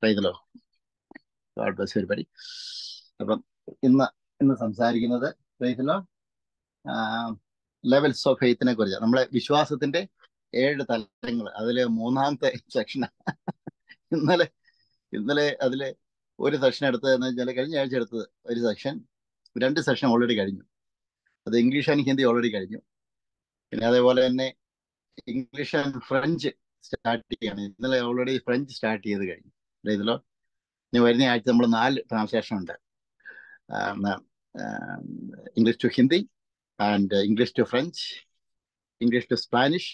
പ്രൈതലോ God bless everybody അപ്പം ഇന്ന് ഇന്ന് സംസാരിക്കുന്നത് ലെവൽസ് ഓഫ് ഫെയ്ത്തിനെ കുറിച്ചാണ് നമ്മളെ വിശ്വാസത്തിന്റെ ഏഴ് തലങ്ങൾ അതിലെ മൂന്നാമത്തെ സെക്ഷൻ ഇന്നലെ ഇന്നലെ അതിലെ ഒരു സെക്ഷൻ എടുത്തത് എന്ന് വെച്ചാൽ കഴിഞ്ഞ ആഴ്ച എടുത്തത് ഒരു സെക്ഷൻ രണ്ട് സെക്ഷൻ ഓൾറെഡി കഴിഞ്ഞു അത് ഇംഗ്ലീഷ് ആൻഡ് ഹിന്ദി ഓൾറെഡി കഴിഞ്ഞു പിന്നെ അതേപോലെ തന്നെ ഇംഗ്ലീഷ് ആൻഡ് ഫ്രഞ്ച് സ്റ്റാർട്ട് ചെയ്യാണ് ഇന്നലെ ഓൾറെഡി ഫ്രഞ്ച് സ്റ്റാർട്ട് ചെയ്ത് കഴിഞ്ഞു ഇതിലോ ഇനി വരുന്ന ആഴ്ച നമ്മൾ നാല് ട്രാൻസ്ലേഷൻ ഉണ്ട് English to Hindi and English to French English to Spanish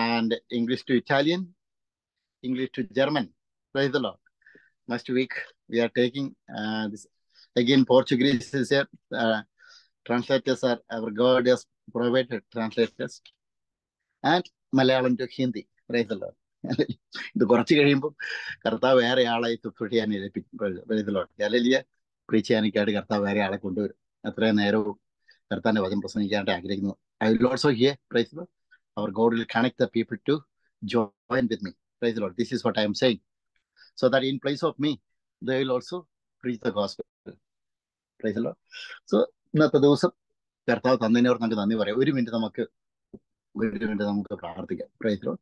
and English to Italian English to German ഇതല്ലോ next week we are taking this again portuguese is here uh, translators are our god has provided translators and Malayalam to Hindi പ്രൈസല്ലോ ഇത് കുറച്ച് കഴിയുമ്പോൾ കർത്താവ് വേറെ ആളെ തുപ്പുഴിയാൻ പ്രൈസലോട്ട് അല്ലെങ്കിൽ preach ചെയ്യാനൊക്കെയായിട്ട് കർത്താവ് വേറെ ആളെ കൊണ്ടുവരും അത്രയും നേരവും കർത്താവിന്റെ വചനം പ്രസംഗിക്കാനായിട്ട് ആഗ്രഹിക്കുന്നു I will also here praise our God will connect the people to join with me praise Lord this is what I am saying so that in place of me the will also preach the gospel praise Lord so ഇന്നത്തെ ദിവസം കർത്താവ് തന്നതിനോട് നമുക്ക് നന്ദി പറയാം ഒരു minute നമുക്ക് വേണ്ടി നമുക്ക് പ്രാർത്ഥിക്കാം പ്രൈസലോ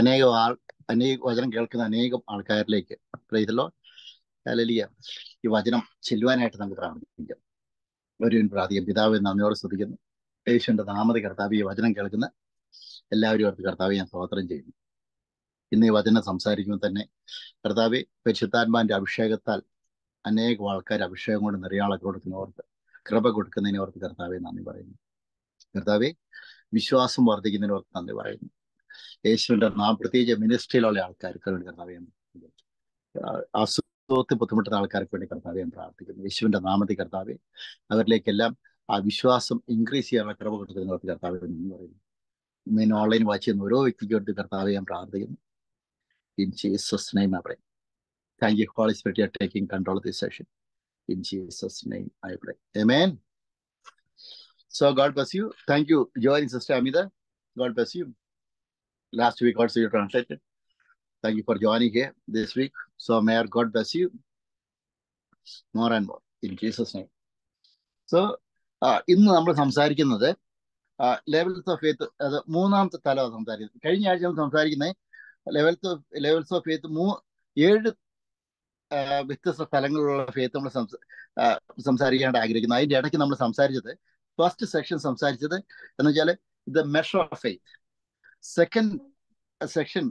അനേകം ആൾ അനേക വചനം കേൾക്കുന്ന അനേകം ആൾക്കാരിലേക്ക് പ്രൈസലോ അലലിയ ഈ വചനം ചെല്ലുവാനായിട്ട് നമുക്ക് പ്രാർത്ഥിക്കാം ഒരു പ്രാർത്ഥിക്കാം പിതാവ് നന്ദിയോട് ശ്രദ്ധിക്കുന്നു യേശുവിന്റെ നാമത കർത്താവ് ഈ വചനം കേൾക്കുന്ന എല്ലാവരും അടുത്ത് കർത്താവ് ഞാൻ സ്തോത്രം ചെയ്യുന്നു ഇന്ന് ഈ വചനം സംസാരിക്കുമ്പോൾ തന്നെ കർത്താവ് പരിശുദ്ധാത്മാന്റെ അഭിഷേകത്താൽ അനേകം ആൾക്കാർ അഭിഷേകം കൊണ്ട് നിറയാളൊക്കെ കൊടുക്കുന്നവർക്ക് കൃപ കൊടുക്കുന്നതിനോർത്ത് ഓർത്ത് കർത്താവെ നന്ദി പറയുന്നു കർത്താവെ വിശ്വാസം വർദ്ധിക്കുന്നതിനോട് നന്ദി പറയുന്നു യേശുവിന്റെ നാം പ്രത്യേകിച്ച് മിനിസ്ട്രിയിലുള്ള ആൾക്കാർക്ക് വേണ്ടി കർത്താവ്യം അസുഖത്തിൽ ബുദ്ധിമുട്ടുന്ന ആൾക്കാർക്ക് വേണ്ടി കർത്താവ്യം പ്രാർത്ഥിക്കുന്നു യേശുവിന്റെ നാമത്തിൽ കർത്താവ്യം അവരിലേക്കെല്ലാം ആ വിശ്വാസം ഇൻക്രീസ് ചെയ്യാനുള്ള കൃപ കൊടുക്കുന്നതിനോട് കർത്താവ്യം എന്ന് പറയുന്നു ഇന്ന് ഓൺലൈൻ വാച്ച് ചെയ്യുന്ന ഓരോ വ്യക്തിക്ക് വേണ്ടി കർത്താവ്യം പ്രാർത്ഥിക്കുന്നു in Jesus name I thank you holy are taking control this session in Jesus name I pray amen So God bless you. Thank you, Joanne Sister Amida. God bless you. Last week also you translated. Thank you for joining here this week. So may our God bless you more and more in Jesus name. So ഇന്ന് നമ്മൾ സംസാരിക്കുന്നത് levels of faith അത് മൂന്നാമത്തെ തലമാണ് സംസാരിക്കുന്നത് കഴിഞ്ഞ ആഴ്ച നമ്മൾ സംസാരിക്കുന്നത് levels of levels of faith മൂ ഏഴ് വ്യത്യസ്ത സ്ഥലങ്ങളിലുള്ള ഫെയ്ത്ത് നമ്മൾ സംസാരിക്കാനായിട്ട് ആഗ്രഹിക്കുന്നത് അതിൻ്റെ ഇടയ്ക്ക് നമ്മൾ സംസാരിച്ചത് ഫസ്റ്റ് സെക്ഷൻ സംസാരിച്ചത് എന്ന് വെച്ചാൽ the measure of faith second section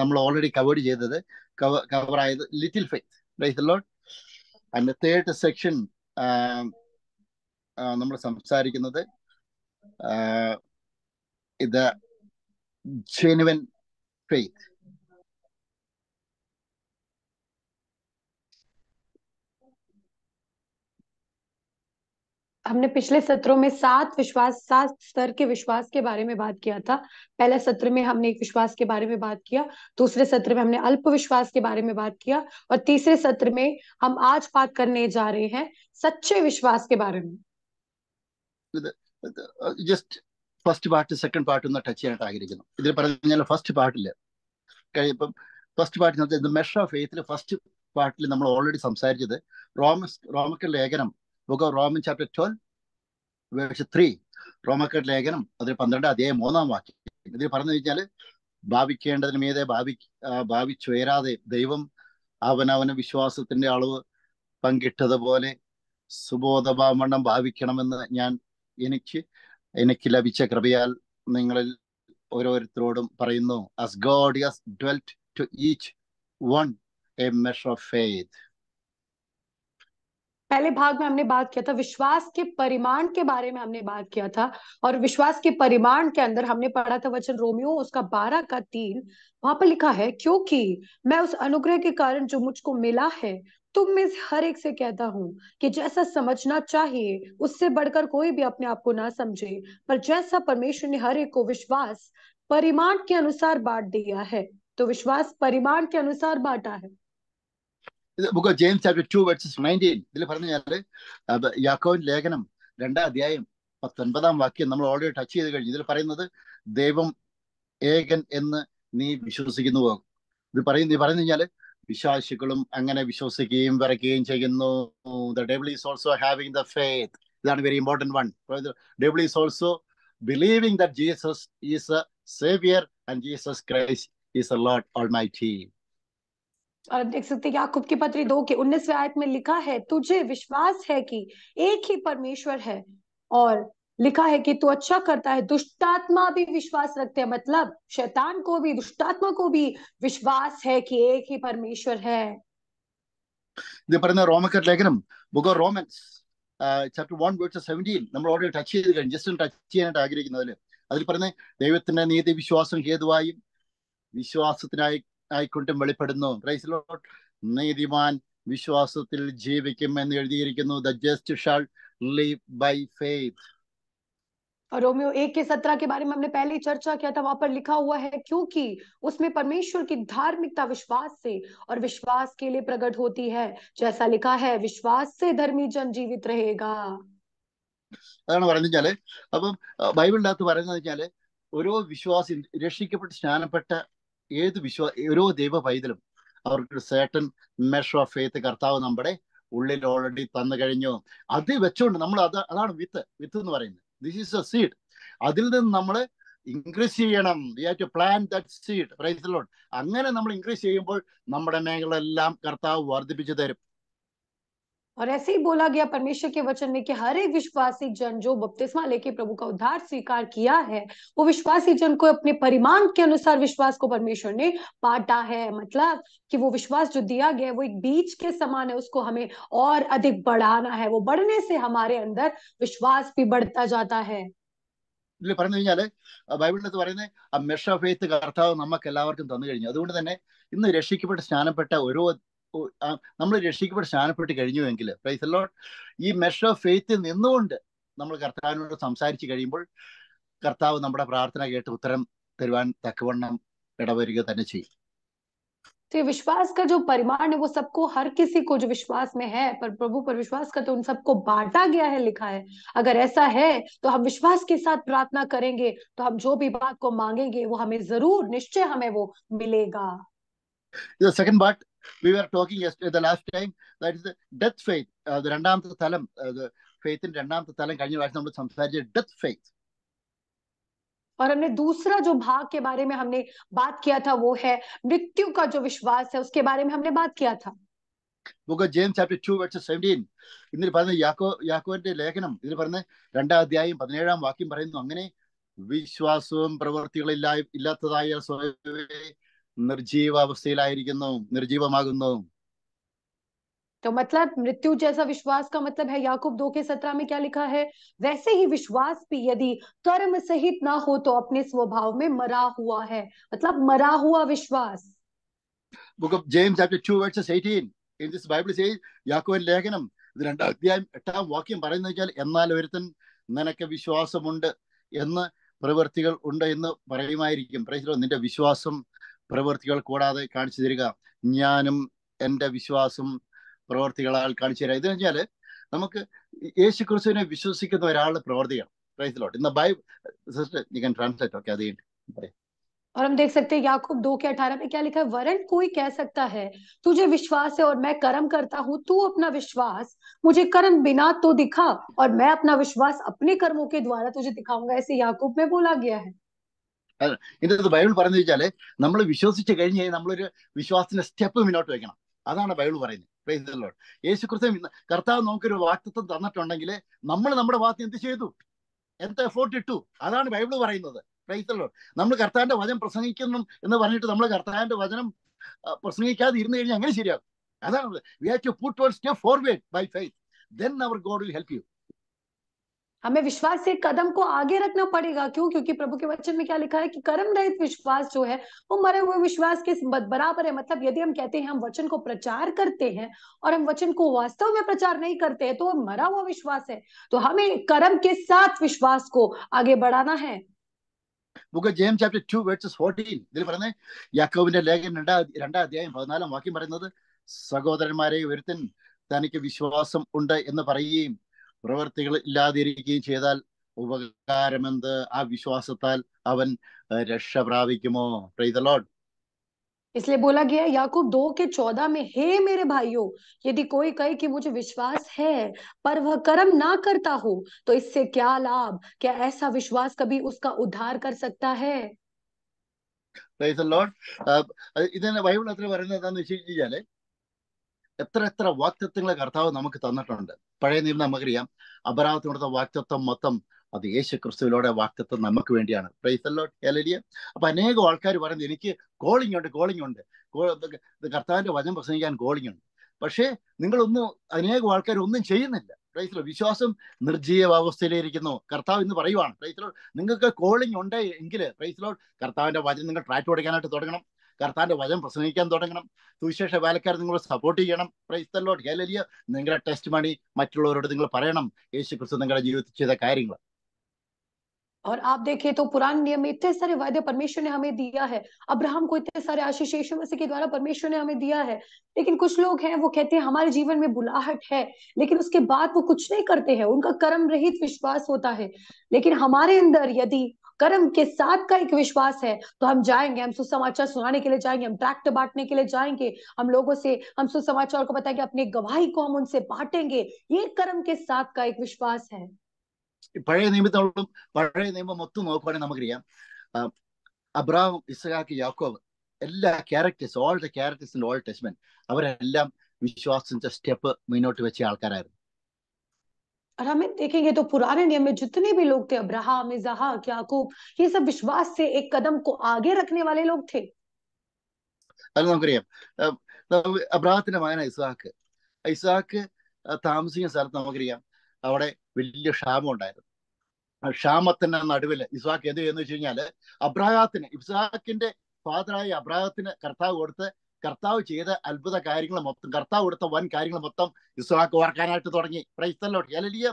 നമ്മൾ ഓൾറെഡി കവേർഡ് ചെയ്തത് കവർ ആയത് little faith praise Lord and third section നമ്മൾ സംസാരിക്കുന്നത് ഇത് ജെനുവൻ ഫെയ്ത്ത് हमने पिछले सत्रों में सात विश्वास सात स्तर के विश्वास के बारे में बात किया था पहले सत्र में हमने एक विश्वास के बारे में बात किया दूसरे सत्र में हमने अल्प विश्वास के बारे में बात किया और तीसरे सत्र में हम आज बात करने जा रहे हैं सच्चे विश्वास के बारे में just first part second part ഒന്ന് ടച്ച് ചെയ്യാനായിട്ട് ആഗ്രഹിക്കുന്നു ഇതിൽ പറഞ്ഞു കഴിഞ്ഞാൽ ഫസ്റ്റ് പാർട്ടിൽ ഇപ്പം ഫസ്റ്റ് പാർട്ടിനകത്ത് മെഷർ ഓഫ് ഫെയ്ത്തിൽ ഫസ്റ്റ് പാർട്ടിൽ നമ്മൾ ഓൾറെഡി സംസാരിച്ചത് റോമസ് റോമക്കൽ ലേഖനം book of Roman chapter twelve verse three റോമക്കാട് ലേഖനം അതിൽ പന്ത്രണ്ട് അധ്യായം മൂന്നാം വാക്യം ഇതിൽ പറഞ്ഞു കഴിഞ്ഞാൽ ഭാവിക്കേണ്ടതിന് മീതെ ഭാവി വരാതെ ദൈവം അവനവന് വിശ്വാസത്തിന്റെ അളവ് പങ്കിട്ടതുപോലെ സുബോധഭാവണ്ണം ഭാവിക്കണമെന്ന് ഞാൻ എനിക്ക് എനിക്ക് ലഭിച്ച കൃപയാൽ നിങ്ങളിൽ ഓരോരുത്തരോടും പറയുന്നു as God to each one a measure of faith पहले भाग में हमने बात किया था विश्वास के परिमाण के बारे में हमने बात किया था और विश्वास के परिमाण के अंदर हमने पढ़ा था वचन रोमियो उसका बारह का तीन वहां पर लिखा है क्योंकि मैं उस अनुग्रह के कारण जो मुझको मिला है तुम में हर एक से कहता हूं कि जैसा समझना चाहिए उससे बढ़कर कोई भी अपने आप को ना समझे पर जैसा परमेश्वर ने हर एक को विश्वास परिमाण के अनुसार बांट दिया है तो विश्वास परिमाण के अनुसार बांटा है book of James chapter two verses nineteen ഇതിൽ പറഞ്ഞു കഴിഞ്ഞാൽ യാക്കോവിൻ ലേഖനം രണ്ടാം അധ്യായം പത്തൊൻപതാം വാക്യം നമ്മൾ ഓൾറെഡി ടച്ച് ചെയ്ത് കഴിഞ്ഞു ഇതിൽ പറയുന്നത് ദൈവം ഏകൻ എന്ന് നീ വിശ്വസിക്കുന്നുവോ ഇത് പറയുന്ന പറഞ്ഞു കഴിഞ്ഞാൽ വിശ്വാസികളും അങ്ങനെ വിശ്വസിക്കുകയും വിറയ്ക്കുകയും ചെയ്യുന്നു the devil is also having the faith ഇതാണ് very important one devil is also believing that Jesus is a saviour and Jesus Christ is a Lord all my team और आप देख सकते हैं याकूब की पत्री दो के उन्नीसवे आयत में लिखा है तुझे विश्वास है कि एक ही परमेश्वर है और लिखा है कि तू अच्छा करता है दुष्टात्मा भी विश्वास रखते हैं मतलब शैतान को भी दुष्टात्मा को भी विश्वास है कि एक ही परमेश्वर है ഇത് പറയുന്ന റോമക്കർ ലേഖനം book of Romans chapter one words seventeen നമ്മൾ ഓൾറെഡി ടച്ച് ചെയ്ത് കഴിഞ്ഞു ജസ്റ്റ് ടച്ച് ചെയ്യാനായിട്ട് ആഗ്രഹിക്കുന്നതിൽ അതിൽ പറയുന്നത് ദൈവത്തിന്റെ നീതി വിശ്വാസം ഹേതുവായും വിശ്വാസത്തിനായി ആയിക്കൊണ്ടും വെളിപ്പെടുന്നു നീതിമാൻ വിശ്വാസത്തിൽ ജീവിക്കും എന്ന് എഴുതിയിരിക്കുന്നു ദ ജസ്റ്റ് ഷാൾ और रोमियो एक के सत्रह के बारे में हमने पहले चर्चा किया था वहां पर लिखा हुआ है क्योंकि उसमें परमेश्वर की धार्मिकता विश्वास से और विश्वास के लिए प्रकट होती है जैसा लिखा है विश्वास से धर्मी जन जीवित रहेगा അതാണ് പറഞ്ഞു വെച്ചാല് അപ്പം ബൈബിളിനകത്ത് പറയുന്നത് വെച്ചാല് ഓരോ വിശ്വാസി രക്ഷിക്കപ്പെട്ട് സ്നാനപ്പെട്ട ഏത് വിശ്വാ ഓരോ ദൈവ പൈതലും അവർക്ക് സേട്ടൻ മെഷർ ഓഫ് ഫെയ്ത്ത് കർത്താവ് നമ്മുടെ ഉള്ളിൽ ഓൾറെഡി തന്നു കഴിഞ്ഞു അത് വെച്ചുകൊണ്ട് നമ്മൾ അത് അതാണ് വിത്ത് വിത്ത് എന്ന് പറയുന്നത് ദിസ് ഈസ് എ സീഡ് അതിൽ നിന്ന് നമ്മൾ ഇൻക്രീസ് ചെയ്യണം we have to plan that seed praise Lord അങ്ങനെ നമ്മൾ ഇൻക്രീസ് ചെയ്യുമ്പോൾ നമ്മുടെ മേഖലകളെല്ലാം കർത്താവ് വർദ്ധിപ്പിച്ചു തരും और ऐसे ही बोला गया परमेश्वर के वचन में कि हर एक विश्वासी जन जो बपतिस्मा लेके प्रभु का उद्धार स्वीकार किया है वो विश्वासी जन को अपने परिमाण के अनुसार विश्वास को परमेश्वर ने बांटा है मतलब कि वो विश्वास जो दिया गया है वो एक बीज के समान है उसको हमें और अधिक बढ़ाना है वो बढ़ने से हमारे अंदर विश्वास भी बढ़ता जाता है ഇതിൽ പറഞ്ഞു കഴിഞ്ഞാൽ ബൈബിളിനകത്ത് പറയുന്നത് ആ മെഷ ഫെയ്ത്ത് കർത്താവ് നമുക്ക് എല്ലാവർക്കും തന്നു കഴിഞ്ഞു അതുകൊണ്ട് തന്നെ ഇന്ന് രക്ഷിക്കപ്പെട്ട് സ്നാനപ്പെട്ട ഓരോ നമ്മൾ രക്ഷിക്കപ്പെട്ട് സ്നാനപ്പെട്ട് കഴിഞ്ഞുവെങ്കിൽ പ്രൈസ് ലോട്ട് ഈ മെഷർ ഓഫ് ഫെയ്ത്തിൽ നിന്നുകൊണ്ട് നമ്മൾ കർത്താവിനോട് സംസാരിച്ച് കഴിയുമ്പോൾ കർത്താവ് നമ്മുടെ പ്രാർത്ഥന കേട്ട് ഉത്തരം തരുവാൻ തക്കവണ്ണം ഇടവരിക തന്നെ ചെയ്യും तो ये विश्वास का जो परिमाण है वो सबको हर किसी को जो विश्वास में है पर प्रभु पर विश्वास का तो उन सबको बांटा गया है लिखा है अगर ऐसा है तो हम विश्वास के साथ प्रार्थना करेंगे तो हम जो भी बात को मांगेंगे वो हमें जरूर निश्चय हमें वो मिलेगा second part we are talking the last time that is death faith രണ്ടാമത്തെ തലം ഫെയ്ത്തിന്റെ രണ്ടാമത്തെ തലം കഴിഞ്ഞ പ്രാവശ്യം നമ്മൾ സംസാരിച്ച death faith और हमने दूसरा जो भाग के बारे में हमने बात किया था वो है मृत्यु का जो विश्वास है उसके बारे में हमने बात किया था book of James chapter two verse seventeen ഇതിൽ പറയുന്ന യാക്കോ യാക്കോന്റെ ലേഖനം ഇതിൽ പറയുന്ന രണ്ടാം അധ്യായം പതിനേഴാം വാക്യം പറയുന്നു അങ്ങനെ വിശ്വാസവും പ്രവൃത്തികളില്ലാ സ്വയമേ നിർജീവ निर्जीव तो मतलब मृत्यु जैसा विश्वास का मतलब है याकूब दो के सत्रह में क्या लिखा है वैसे ही विश्वास भी यदि कर्म सहित ना हो तो अपने स्वभाव में मरा हुआ है मतलब मरा हुआ विश्वास Book of James chapter 2 verses 18 in this Bible says യാക്കോബിൻ ലേഖനം രണ്ടാം അധ്യായം എട്ടാം വാക്യം പറയുന്നത് വെച്ചാൽ എന്നാൽ ഒരുത്തൻ നിനക്ക് വിശ്വാസമുണ്ട് എന്ന് പ്രവൃത്തികൾ ഉണ്ട് എന്ന് പറയുമായിരിക്കും നിന്റെ വിശ്വാസം प्रवृति कूड़ा का ज्ञान ए प्रवृति का नमुक ये विश्वसर प्रवृति और हम देख सकते हैं याकूब दो के अठारह में क्या लिखा है वरन कोई कह सकता है तुझे विश्वास है और मैं कर्म करता हूँ तू अपना विश्वास मुझे कर्म बिना तो दिखा और मैं अपना विश्वास अपने कर्मों के द्वारा तुझे दिखाऊंगा ऐसे याकूब में बोला गया है ഇതിൻ്റെ ബൈബിൾ പറയുന്നത് വെച്ചാല് നമ്മൾ വിശ്വസിച്ച് കഴിഞ്ഞ് കഴിഞ്ഞാൽ നമ്മളൊരു വിശ്വാസത്തിന്റെ സ്റ്റെപ്പ് മുന്നോട്ട് വെക്കണം അതാണ് ബൈബിൾ പറയുന്നത് പ്രൈസലോട് യേശു ക്രിസ്തു കർത്താവ് നമുക്കൊരു വാക്തത്വം തന്നിട്ടുണ്ടെങ്കിൽ നമ്മൾ നമ്മുടെ ഭാഗത്ത് എന്ത് ചെയ്തു എന്ത് എഫോർട്ട് ഇട്ടു അതാണ് ബൈബിൾ പറയുന്നത് പ്രൈസലോട് നമ്മൾ കർത്താവിന്റെ വചനം പ്രസംഗിക്കുന്നു എന്ന് പറഞ്ഞിട്ട് നമ്മൾ കർത്താവിന്റെ വചനം പ്രസംഗിക്കാതെ ഇരുന്ന് കഴിഞ്ഞാൽ അങ്ങനെ ശരിയാകും അതാണ് we have to put one step forward by faith then our God will help you हमें विश्वास से कदम को आगे रखना पड़ेगा क्यों क्योंकि प्रभु के वचन में क्या लिखा है कि कर्म रहित विश्वास जो है वो मरे हुए विश्वास के बराबर है मतलब यदि हम कहते हैं हम वचन को प्रचार करते हैं और हम वचन को वास्तव में प्रचार नहीं करते हैं तो मरा हुआ विश्वास है तो हमें कर्म के साथ विश्वास को आगे बढ़ाना है book James chapter two verses fourteen ഇതിൽ പറയുന്നത് യാക്കോബിന്റെ ലേഖനം രണ്ടാം രണ്ടാം അധ്യായം പതിനാലാം വാക്യം പറയുന്നത് സഹോദരന്മാരെ ഒരുത്തൻ തനിക്ക് വിശ്വാസം ഉണ്ട് എന്ന് പറയുകയും प्रवृति उपकमें विश्वास रक्ष प्राप्त इसलिए बोला गया याकूब दो के चौदह में हे मेरे भाइयों यदि कोई कहे कि मुझे विश्वास है पर वह कर्म ना करता हो तो इससे क्या लाभ क्या ऐसा विश्वास कभी उसका उद्धार कर सकता है लॉर्ड बाइबल എത്ര എത്ര വാക്തത്വങ്ങളെ കർത്താവ് നമുക്ക് തന്നിട്ടുണ്ട് പഴയ നിയമം നമുക്കറിയാം അപരാധം കൊടുത്ത വാക്തത്വം മൊത്തം അത് യേശു ക്രിസ്തുവിലൂടെ വാക്തത്വം നമുക്ക് വേണ്ടിയാണ് പ്രൈസല്ലോ ഹേലലിയ അപ്പൊ അനേകം ആൾക്കാർ പറയുന്നത് എനിക്ക് കോളിംഗ് ഉണ്ട് കോളിംഗ് ഉണ്ട് കർത്താവിന്റെ വചനം പ്രസംഗിക്കാൻ കോളിംഗ് ഉണ്ട് പക്ഷേ നിങ്ങളൊന്നും അനേകം ആൾക്കാർ ഒന്നും ചെയ്യുന്നില്ല ക്രൈസ്തലോ വിശ്വാസം നിർജീവ അവസ്ഥയിലിരിക്കുന്നു കർത്താവ് എന്ന് പറയുവാണ് ക്രൈസ്തലോ നിങ്ങൾക്ക് കോളിംഗ് ഉണ്ട് എങ്കിൽ ക്രൈസ്തലോ കർത്താവിന്റെ വചനം നിങ്ങൾ ട്രാറ്റ് കൊടുക്കാനായിട്ട് തുടങ്ങണം कर्ता वचन പ്രസംഗിക്കാൻ सुविशेष സുവിശേഷ വേലക്കാർ നിങ്ങൾ സപ്പോർട്ട് ചെയ്യണം പ്രൈസ്തലോട്ട് ഹേലലിയ നിങ്ങളുടെ ടെസ്റ്റ് മണി और आप देखें तो पुराने नियम में इतने सारे वायदे परमेश्वर ने हमें दिया है अब्राहम को इतने सारे आशीष यीशु मसीह के द्वारा परमेश्वर ने हमें दिया है लेकिन कुछ लोग हैं वो कहते हैं हमारे जीवन में बुलाहट है लेकिन उसके बाद वो कुछ नहीं करते हैं उनका कर्म रहित विश्वास होता है लेकिन हमारे अंदर यदि कर्म के साथ का एक विश्वास है तो हम जाएंगे हम सुसमाचार सुनाने के लिए जाएंगे हम ट्रैक्ट बांटने के लिए जाएंगे हम लोगों से हम सुसमाचार को बताएंगे अपनी गवाही को हम उनसे बांटेंगे ये कर्म के साथ का एक विश्वास है പഴയ നിയമത്തോടും പഴയ നിയമം മൊത്തം നോക്കുകയാണെങ്കിൽ നമുക്കറിയാം അബ്രാം ഇസ്ഹാഖ് യാക്കോവ് എല്ലാ characters all the characters in Old Testament അവരെല്ലാം വിശ്വാസിച്ച സ്റ്റെപ്പ് മുന്നോട്ട് വെച്ച ആൾക്കാരായിരുന്നു और हमें देखेंगे तो पुराने नियम में जितने भी लोग थे अब्राहम इजहाक याकूब ये सब विश्वास से एक कदम को आगे रखने वाले लोग थे അബ്രാഹത്തിന്റെ മകന ഇസാക്ക് ഇസാക്ക് താമസിക്കുന്ന സ്ഥലത്ത് നമുക്കറിയാം അവിടെ വലിയ ക്ഷാമം ഉണ്ടായിരുന്നു ക്ഷാമത്തിന്റെ നടുവിൽ ഇസാക്ക് എന്ത് ചെയ്യുന്നു വെച്ച് കഴിഞ്ഞാല് അബ്രാഹത്തിന് ഇസാക്കിന്റെ ഫാദറായ അബ്രാഹത്തിന് കർത്താവ് കൊടുത്ത് കർത്താവ് ചെയ്ത അത്ഭുത കാര്യങ്ങൾ മൊത്തം കർത്താവ് കൊടുത്ത വൻ കാര്യങ്ങൾ മൊത്തം ഇസ്വാക്ക് ഓർക്കാനായിട്ട് തുടങ്ങി പ്രൈസ്തലോട്ട് അലലിയ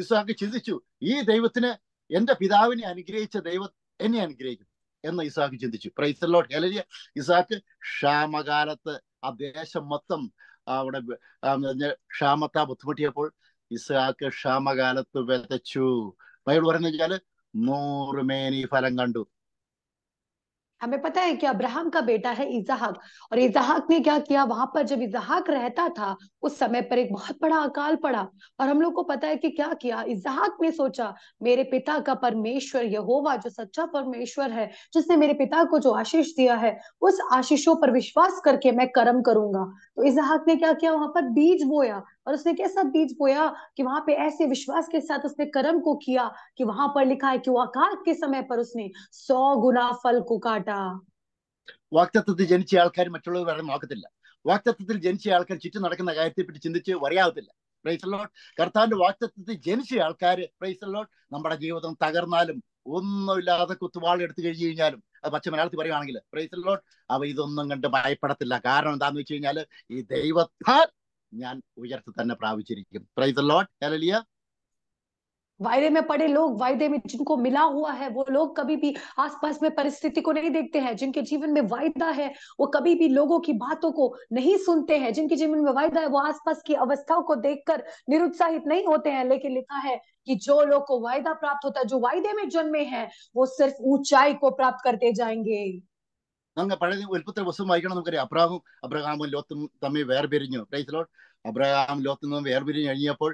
ഇസ്ഹാക്ക് ചിന്തിച്ചു ഈ ദൈവത്തിന് എന്റെ പിതാവിനെ അനുഗ്രഹിച്ച ദൈവം എന്നെ അനുഗ്രഹിക്കും എന്ന് ഇസാക്ക് ചിന്തിച്ചു പ്രൈസ്തലോട്ട് അലലിയ ഇസാക്ക് ക്ഷാമകാലത്ത് ആ ദേശം മൊത്തം അവിടെ ക്ഷാമത്താ ബുദ്ധിമുട്ടിയപ്പോൾ ഇസാക്ക് ക്ഷാമകാലത്ത് വിതച്ചു ബൈബിൾ പറഞ്ഞു വെച്ചാല് നൂറ് മേനി ഫലം കണ്ടു हमें पता है कि अब्राहम का बेटा है इजहाक और इजहाक ने क्या किया वहां पर जब इजहाक रहता था उस समय पर एक बहुत बड़ा अकाल पड़ा और हम लोग को पता है कि क्या किया इजहाक ने सोचा मेरे पिता का परमेश्वर यहोवा जो सच्चा परमेश्वर है जिसने मेरे पिता को जो आशीष दिया है उस आशीषों पर विश्वास करके मैं कर्म करूंगा तो इजहाक ने क्या किया वहां पर बीज बोया और उसने कैसा बीज बोया कि वहां पे ऐसे विश्वास के साथ उसने कर्म को किया कि वहां पर लिखा है कि वाकार के समय पर उसने सौ गुना फल को काटा വാക്തത്വത്തിൽ ജനിച്ച ആൾക്കാർ മറ്റുള്ളവർ വരാൻ നോക്കത്തില്ല വാക്തത്വത്തിൽ ജനിച്ച ആൾക്കാർ ചുറ്റും നടക്കുന്ന പറ്റി ചിന്തിച്ച് വരയാവത്തില്ല പ്രൈസ് കർത്താവിന്റെ വാക്തത്വത്തിൽ ജനിച്ച ആൾക്കാർ പ്രൈസ് നമ്മുടെ ജീവിതം തകർന്നാലും ഒന്നുമില്ലാതെ കുത്തുവാൾ എടുത്തു കഴിഞ്ഞു കഴിഞ്ഞാലും അത് പച്ച മലയാളത്തിൽ പറയുകയാണെങ്കിൽ പ്രൈസ് അവ ഇതൊന്നും കണ്ട് ഭയപ്പെടത്തില്ല കാരണം എന്താണെന്ന് വെച്ച് കഴിഞ്ഞാൽ ഈ ദൈവത്താൽ ഞാൻ ഉയർത്തി തന്നെ പ്രാപിച്ചിരിക്കും പ്രൈസ് ഹല്ലേലൂയ वायदे में पड़े लोग वायदे में जिनको मिला हुआ है वो लोग कभी भी आसपास में परिस्थिति को नहीं देखते हैं जिनके जीवन में वायदा है वो कभी भी लोगों की बातों को नहीं सुनते हैं जिनके जीवन में वायदा है वो आसपास की अवस्थाओं को देखकर निरुत्साहित नहीं होते हैं लेकिन लिखा है कि जो लोग को वायदा प्राप्त होता है जो वायदे में जन्मे हैं वो सिर्फ ऊंचाई को प्राप्त करते जाएंगे അങ്ങ് പഴയ ഉൽപ്പത്തിൽ പുസ്തകം വായിക്കണം നമുക്കറിയാം അബ്രാഹും അബ്രഹാമും ലോത്തും തമ്മിൽ വേർപിരിഞ്ഞു പ്രൈസലോട്ട് അബ്രഹാം ലോത്തും തമ്മിൽ വേർപിരിഞ്ഞു കഴിഞ്ഞപ്പോൾ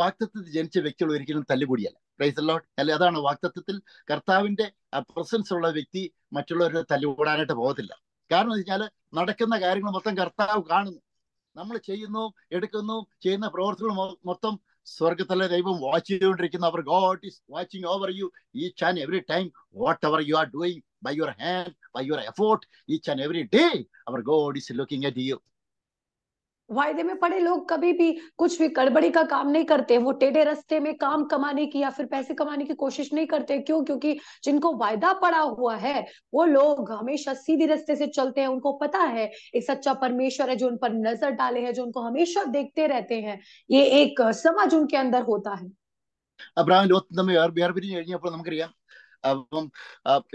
വാക്തത്വത്തിൽ ജനിച്ച വ്യക്തികൾ ഒരിക്കലും തല്ലുകൂടിയല്ല പ്രൈസലോട്ട് അല്ലെ അതാണ് വാക്തത്വത്തിൽ കർത്താവിന്റെ പ്രസൻസ് ഉള്ള വ്യക്തി മറ്റുള്ളവരുടെ തല്ലുകൂടാനായിട്ട് പോകത്തില്ല കാരണം എന്ന് വെച്ചാൽ നടക്കുന്ന കാര്യങ്ങൾ മൊത്തം കർത്താവ് കാണുന്നു നമ്മൾ ചെയ്യുന്നു എടുക്കുന്നു ചെയ്യുന്ന പ്രവർത്തികൾ മൊത്തം സ്വർഗത്തിലെ ദൈവം വാച്ച് ചെയ്തുകൊണ്ടിരിക്കുന്നു our God is watching over you ഈ ചാൻ every time whatever you are doing by your hand, by your effort, each and every day, our God is looking at you. वायदे में पड़े लोग कभी भी कुछ भी गड़बड़ी का काम नहीं करते वो टेढ़े रस्ते में काम कमाने की या फिर पैसे कमाने की कोशिश नहीं करते क्यों क्योंकि जिनको वायदा पड़ा हुआ है वो लोग हमेशा सीधे रस्ते से चलते हैं उनको पता है एक सच्चा परमेश्वर है जो उन पर नजर डाले है जो उनको हमेशा देखते रहते हैं ये एक समझ उनके अंदर होता है अब्राहम लोत नमे അബ്രാഹിം ലോകത്തിന്റെ വേറെ വേറെ പിരിഞ്ഞു കഴിഞ്ഞപ്പോൾ നമുക്കറിയാം അപ്പം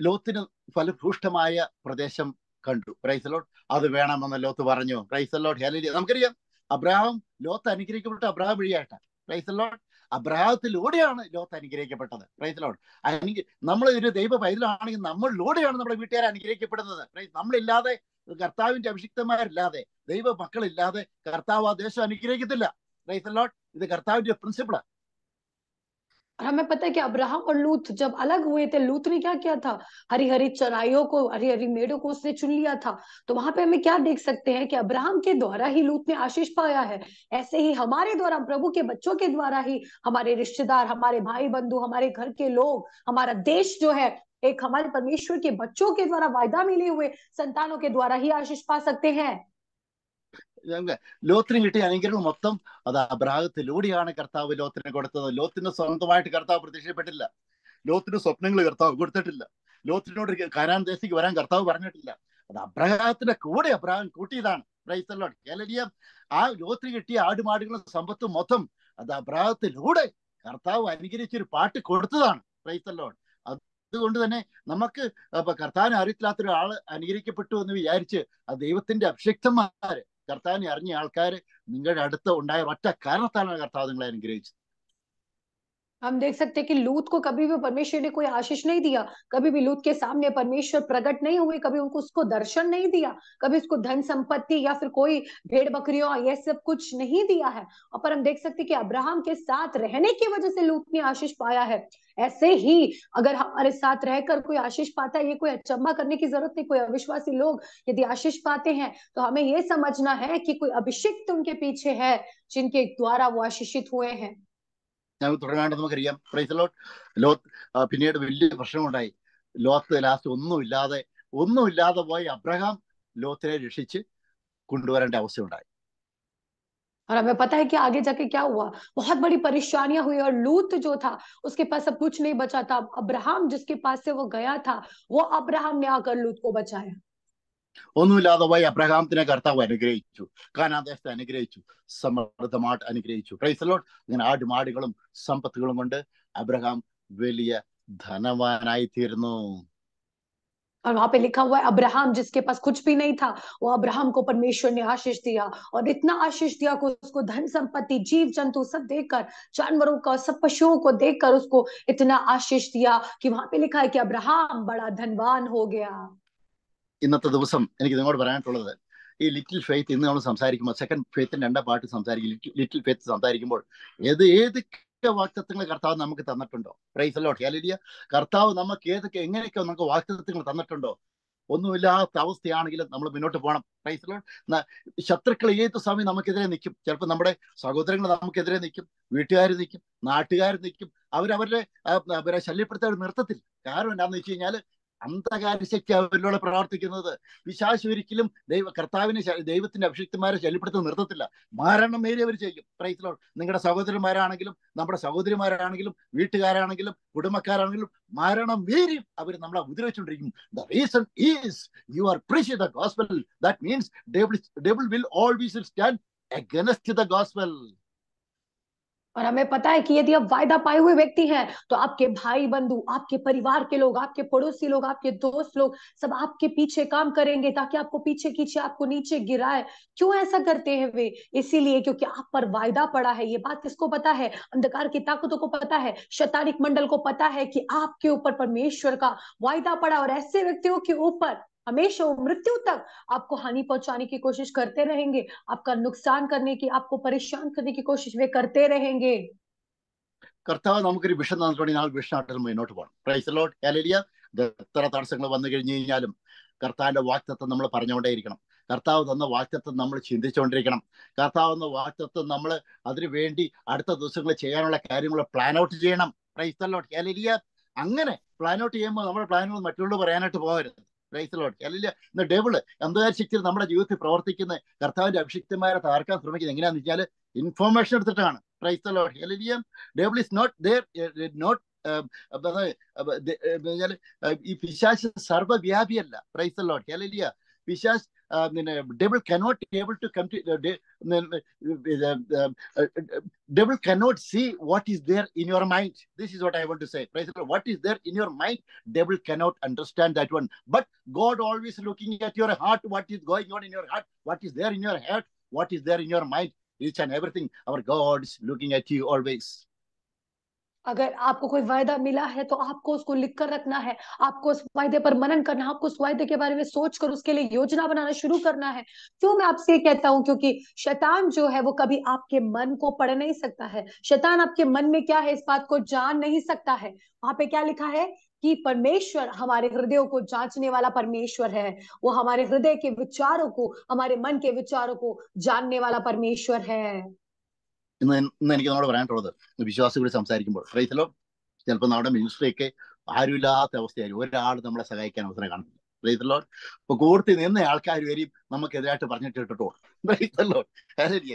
ലോത്തിന് ഫലഭൂഷ്ടമായ പ്രദേശം കണ്ടു പ്രൈസലോട്ട് അത് വേണമെന്ന് ലോത്ത് പറഞ്ഞു പ്രൈസലോട്ട് ഹെലിയ നമുക്കറിയാം അബ്രാഹം ലോത്ത് അനുഗ്രഹിക്കപ്പെട്ട അബ്രാഹം വഴിയായിട്ട പ്രൈസലോട്ട് അബ്രാഹത്തിലൂടെയാണ് ലോത്ത് അനുഗ്രഹിക്കപ്പെട്ടത് പ്രൈസലോട്ട് അനുഗ്ര നമ്മൾ ഒരു ദൈവ പൈതലാണെങ്കിൽ നമ്മളിലൂടെയാണ് നമ്മുടെ വീട്ടുകാർ അനുഗ്രഹിക്കപ്പെടുന്നത് നമ്മളില്ലാതെ കർത്താവിന്റെ അഭിഷിക്തന്മാരില്ലാതെ ദൈവ മക്കളില്ലാതെ കർത്താവ് ആ ദേശം അനുഗ്രഹിക്കത്തില്ല പ്രൈസലോട്ട് ഇത് കർത്താവിന്റെ പ്രിൻസിപ്പിളാണ് और हमें पता है कि अब्राहम और लूत जब अलग हुए थे लूत ने क्या किया था हरी हरी चराइयों को हरी हरी मेड़ों को उसने चुन लिया था तो वहां पे हमें क्या देख सकते हैं कि अब्राहम के द्वारा ही लूत ने आशीष पाया है ऐसे ही हमारे द्वारा प्रभु के बच्चों के द्वारा ही हमारे रिश्तेदार हमारे भाई बंधु हमारे घर के लोग हमारा देश जो है एक हमारे परमेश्वर के बच्चों के द्वारा वायदा मिले हुए संतानों के द्वारा ही आशीष पा सकते हैं ലോത്തിന് കിട്ടിയ അനുഗ്രഹം മൊത്തം അത് അബ്രാഹത്തിലൂടെയാണ് കർത്താവ് ലോത്തിന് കൊടുത്തത് ലോത്തിന് സ്വന്തമായിട്ട് കർത്താവ് പ്രതീക്ഷപ്പെട്ടില്ല ലോത്തിന് സ്വപ്നങ്ങൾ കർത്താവ് കൊടുത്തിട്ടില്ല ലോത്തിനോട് കാനാൻ ദേശിക്ക് വരാൻ കർത്താവ് പറഞ്ഞിട്ടില്ല അത് അബ്രഹാത്തിന്റെ കൂടെ അബ്രഹാം കൂട്ടിയതാണ് പ്രൈസലോട്ട് ആ ലോത്തിന് കിട്ടിയ ആടുമാടുകളും സമ്പത്തും മൊത്തം അത് അബ്രഹത്തിലൂടെ കർത്താവ് അനുകരിച്ചൊരു പാട്ട് കൊടുത്തതാണ് പ്രൈസലോട്ട് അതുകൊണ്ട് തന്നെ നമുക്ക് കർത്താവിനെ അറിയത്തില്ലാത്തൊരാൾ അനുകരിക്കപ്പെട്ടു എന്ന് വിചാരിച്ച് ആ ദൈവത്തിന്റെ അഭിഷക്തന്മാര് കർത്താവിനെ അറിഞ്ഞ ആൾക്കാർ നിങ്ങളുടെ അടുത്ത് ഉണ്ടായ ഒറ്റ കാരണത്താലാണ് കർത്താവ് നിങ്ങളെ അനുഗ്രഹിച്ചത് हम देख सकते हैं कि लूत को कभी भी परमेश्वर ने कोई आशीष नहीं दिया कभी भी लूत के सामने परमेश्वर प्रकट नहीं हुए कभी उनको उसको दर्शन नहीं दिया कभी उसको धन संपत्ति या फिर कोई भेड़ बकरियों यह सब कुछ नहीं दिया है और पर हम देख सकते हैं कि अब्राहम के साथ रहने की वजह से लूत ने आशीष पाया है ऐसे ही अगर हमारे साथ रहकर कोई आशीष पाता है ये कोई अचंबा करने की जरूरत नहीं कोई अविश्वासी लोग यदि आशीष पाते हैं तो हमें ये समझना है कि कोई अभिषिक्त उनके पीछे है जिनके द्वारा वो आशीषित हुए हैं ऐसोट लास्ट इलाद और हमें पता है कि आगे जाके क्या हुआ बहुत बड़ी परेशानियां हुई और लूत जो था उसके पास अब कुछ नहीं बचा था अब्राहम जिसके पास से वो गया था वो अब्राहम ने आकर लूत को बचाया ഒന്നുമില്ലാതെ പോയി അബ്രഹാമത്തിനെ കർത്താവ് അനുഗ്രഹിച്ചു കാനാദേശത്തെ അനുഗ്രഹിച്ചു അനുഗ്രഹിച്ചു ക്രൈസ്തലോട്ട് ആടുമാടുകളും സമ്പത്തുകളും കൊണ്ട് അബ്രഹാം വലിയ ധനവാനായി और वहां पे लिखा हुआ है अब्राहम जिसके पास कुछ भी नहीं था वो अब्राहम को परमेश्वर ने आशीष दिया और इतना आशीष दिया उसको धन संपत्ति जीव जंतु सब देखकर जानवरों का सब पशुओं को देखकर उसको इतना आशीष दिया कि वहां पे लिखा है कि अब्राहम बड़ा धनवान हो गया ഇന്നത്തെ ദിവസം എനിക്ക് നിങ്ങളോട് പറയാനായിട്ടുള്ളത് ഈ ലിറ്റിൽ ഫെയ്ത്ത് ഇന്ന് നമ്മൾ സംസാരിക്കുമ്പോൾ സെക്കൻഡ് ഫെയ്ത്തിന്റെ രണ്ടാം പാട്ട് സംസാരിക്കും ലിറ്റിൽ ഫെയ്ത്ത് സംസാരിക്കുമ്പോൾ ഏത് ഏതൊക്കെ വാക്തത്വങ്ങൾ കർത്താവ് നമുക്ക് തന്നിട്ടുണ്ടോ പ്രൈസ് അല്ലോട്ട് ഹേലിയ കർത്താവ് നമുക്ക് ഏതൊക്കെ എങ്ങനെയൊക്കെ നമുക്ക് വാക്തത്വങ്ങൾ തന്നിട്ടുണ്ടോ ഒന്നുമില്ലാത്ത അവസ്ഥയാണെങ്കിൽ നമ്മൾ മുന്നോട്ട് പോകണം പ്രൈസ് ശത്രുക്കൾ ഏത് സമയം നമുക്കെതിരെ നിൽക്കും ചിലപ്പോൾ നമ്മുടെ സഹോദരങ്ങൾ നമുക്കെതിരെ നിൽക്കും വീട്ടുകാർ നിൽക്കും നാട്ടുകാർ നിൽക്കും അവരവരുടെ അവരെ നിർത്തത്തിൽ കാരണം എന്താണെന്ന് വെച്ച് കഴിഞ്ഞാൽ അന്ധകാരശക്തി അവരിലൂടെ പ്രവർത്തിക്കുന്നത് പിശാശ് ഒരിക്കലും ദൈവ കർത്താവിനെ ദൈവത്തിന്റെ അഭിഷിക്തന്മാരെ ശല്യപ്പെടുത്തി നിർത്തത്തില്ല മേലെ അവർ ചെയ്യും പ്രൈത്തിലോ നിങ്ങളുടെ സഹോദരന്മാരാണെങ്കിലും നമ്മുടെ സഹോദരിമാരാണെങ്കിലും വീട്ടുകാരാണെങ്കിലും കുടുംബക്കാരാണെങ്കിലും മരണം മേരി അവർ നമ്മളെ ഉപദ്രവിച്ചുകൊണ്ടിരിക്കും the reason is you are preach the gospel that means devil will always stand against the gospel और हमें पता है कि यदि आप वायदा पाए हुए व्यक्ति हैं तो आपके भाई बंधु आपके परिवार के लोग आपके पड़ोसी लोग आपके दोस्त लोग सब आपके पीछे काम करेंगे ताकि आपको पीछे खींचे आपको नीचे गिराए क्यों ऐसा करते हैं वे इसीलिए क्योंकि आप पर वायदा पड़ा है ये बात किसको पता है अंधकार की ताकतों को पता है शैतानिक मंडल को पता है कि आपके ऊपर परमेश्वर का वायदा पड़ा और ऐसे व्यक्तियों के ऊपर हमेशा मृत्यु तक आपको हानि पहुंचाने की कोशिश करते रहेंगे आपका नुकसान करने की आपको परेशान करने की कोशिश वे करते रहेंगे കർത്താവ് നമുക്കൊരു വിഷം തന്നിട്ടുണ്ടെങ്കിൽ നാളെ വിഷനാട്ടിൽ മുന്നോട്ട് പോകണം പ്രൈസ് ലോട്ട് ഹലേലിയ എത്ര തടസ്സങ്ങൾ വന്നു കഴിഞ്ഞു കഴിഞ്ഞാലും കർത്താവിന്റെ വാക്തത്വം നമ്മൾ പറഞ്ഞുകൊണ്ടേയിരിക്കണം കർത്താവ് തന്ന വാക്തത്വം നമ്മൾ ചിന്തിച്ചുകൊണ്ടിരിക്കണം കർത്താവ് തന്ന വാക്തത്വം നമ്മൾ അതിനു വേണ്ടി അടുത്ത ദിവസങ്ങൾ ചെയ്യാനുള്ള കാര്യങ്ങൾ പ്ലാൻ ഔട്ട് ചെയ്യണം പ്രൈസ് ലോട്ട് ഹലേലിയ അങ്ങനെ പ്ലാൻ ഔട്ട് ചെയ്യുമ്പോൾ നമ്മുടെ പ്ലാനുകൾ മറ്റുള്ളവർ പറയാനായിട്ട് പോകരുത് ക്രൈസ്തലോട് അല്ലല്ല ഇന്ന് ഡെവിള് എന്തുകാർ ശക്തി നമ്മുടെ ജീവിതത്തിൽ പ്രവർത്തിക്കുന്ന കർത്താവിന്റെ അഭിഷിക്തമാരെ തകർക്കാൻ ശ്രമിക്കുന്നത് എങ്ങനെയാന്ന് വെച്ചാൽ ഇൻഫോർമേഷൻ എടുത്തിട്ടാണ് ക്രൈസ്തലോട് അല്ലല്ല devil is not there not ഈ പിശാശ് സർവ്വവ്യാപിയല്ല ക്രൈസ്തലോട്ട് അല്ലല്ല Vishas, uh, um, the devil cannot able to come to the devil um, um, uh, cannot see what is there in your mind. This is what I want to say. What is there in your mind, devil cannot understand that one. But God always looking at your heart, what is going on in your heart, what is there in your heart? what is there in your mind, each and everything. Our God's looking at you always. अगर आपको कोई वायदा मिला है तो आपको उसको लिख कर रखना है आपको उस वायदे पर मनन करना है आपको उस वायदे के बारे में सोच कर उसके लिए योजना बनाना शुरू करना है क्यों मैं आपसे ये कहता हूँ क्योंकि शैतान जो है वो कभी आपके मन को पढ़ नहीं सकता है शैतान आपके मन में क्या है इस बात को जान नहीं सकता है वहां पे क्या लिखा है कि परमेश्वर हमारे हृदयों को जांचने वाला परमेश्वर है वो हमारे हृदय के विचारों को हमारे मन के विचारों को जानने वाला परमेश्वर है ഇന്ന് ഇന്ന് എനിക്ക് നമ്മോട് പറയാനുള്ളത് വിശ്വാസികളോട് സംസാരിക്കുമ്പോൾ റൈസിലോ ചിലപ്പോൾ നമ്മുടെ മിനിസ്ട്രിയൊക്കെ ആരുമില്ലാത്ത അവസ്ഥയായിരിക്കും ഒരാൾ നമ്മളെ സഹായിക്കാൻ അവസരം കാണുന്നില്ല റൈസലോ ഇപ്പൊ കൂർത്തി നിന്ന ആൾക്കാർ വരെയും നമുക്കെതിരായിട്ട് പറഞ്ഞിട്ട് ഇട്ടിട്ടോ റൈസലോ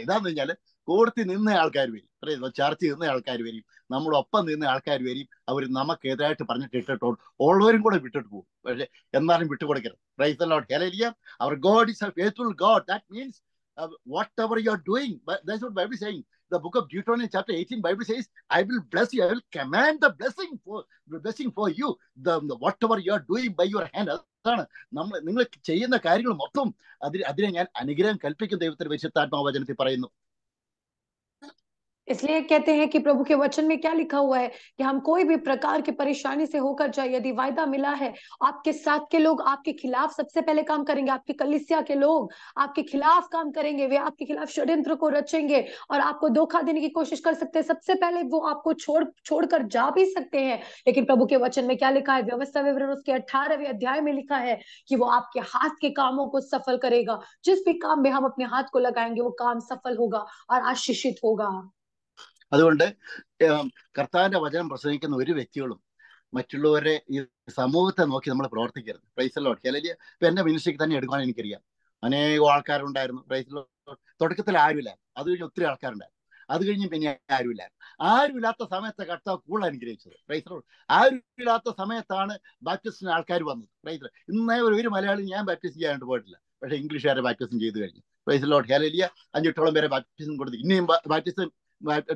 ഇതാന്ന് കഴിഞ്ഞാല് കൂർത്തി നിന്ന ആൾക്കാർ വരും റൈസലോ ചർച്ച നിന്ന ആൾക്കാർ വരും നമ്മളൊപ്പം നിന്ന ആൾക്കാർ വരും അവർ നമുക്കെതിരായിട്ട് പറഞ്ഞിട്ട് ഇട്ടിട്ടോ ഉള്ളവരും കൂടെ വിട്ടിട്ട് പോകും പക്ഷെ എന്നാലും വിട്ടുകൊടുക്കരുത് praise Lord hallelujah our God is a God that means whatever you are doing that's what Bible saying The book of Deuteronomy, chapter 18, Bible says, I will bless you. I will command the blessing for the blessing for you. The, the whatever you are doing by your hand, അതാണ് നമ്മൾ നിങ്ങൾ ചെയ്യുന്ന കാര്യങ്ങൾ മൊത്തം അതിന് അതിനെ ഞാൻ അനുഗ്രഹം കൽപ്പിക്കും ദൈവത്തിന് വിശുദ്ധാത്മാവചനത്തിൽ പറയുന്നു इसलिए कहते हैं कि प्रभु के वचन में क्या लिखा हुआ है कि हम कोई भी प्रकार की परेशानी से होकर जाए यदि वायदा मिला है आपके साथ के लोग आपके खिलाफ सबसे पहले काम करेंगे आपकी कलिसिया के लोग आपके खिलाफ काम करेंगे वे आपके खिलाफ षड्यंत्र को रचेंगे और आपको धोखा देने की कोशिश कर सकते हैं सबसे पहले वो आपको छोड़ छोड़कर जा भी सकते हैं लेकिन प्रभु के वचन में क्या लिखा है व्यवस्था विवरण उसके अठारहवें अध्याय में लिखा है कि वो आपके हाथ के कामों को सफल करेगा जिस भी काम में हम अपने हाथ को लगाएंगे वो काम सफल होगा और आशीषित होगा അതുകൊണ്ട് കർത്താവിന്റെ വചനം പ്രസംഗിക്കുന്ന ഒരു വ്യക്തികളും മറ്റുള്ളവരെ ഈ സമൂഹത്തെ നോക്കി നമ്മൾ പ്രവർത്തിക്കരുത് പ്രൈസലോട്ട് അല്ലെങ്കിൽ ഇപ്പൊ എന്റെ മിനിസ്ട്രിക്ക് തന്നെ എടുക്കാൻ എനിക്കറിയാം അനേകം ആൾക്കാരുണ്ടായിരുന്നു പ്രൈസലോട്ട് തുടക്കത്തിൽ ആരുമില്ല അത് കഴിഞ്ഞ് ഒത്തിരി ആൾക്കാരുണ്ടായിരുന്നു അത് കഴിഞ്ഞ് പിന്നെ ആരുമില്ല ആരുമില്ലാത്ത സമയത്ത് കർത്താവ് കൂടുതൽ അനുഗ്രഹിച്ചത് പ്രൈസലോട്ട് ആരുമില്ലാത്ത സമയത്താണ് ബാപ്റ്റിസ്റ്റിന് ആൾക്കാർ വന്നത് പ്രൈസലോ ഇന്നേ ഒരു മലയാളി ഞാൻ ബാപ്റ്റിസ്റ്റ് ചെയ്യാനായിട്ട് പോയിട്ടില്ല പക്ഷേ ഇംഗ്ലീഷുകാരെ ബാപ്റ്റിസം ചെയ്തു കഴിഞ്ഞു പ്രൈസലോട്ട് ഹേലിയ അഞ്ചെട്ടോളം പേരെ ബാപ്റ്റിസം കൊടുത്തു ഇനിയും ബാപ്റ്റിസം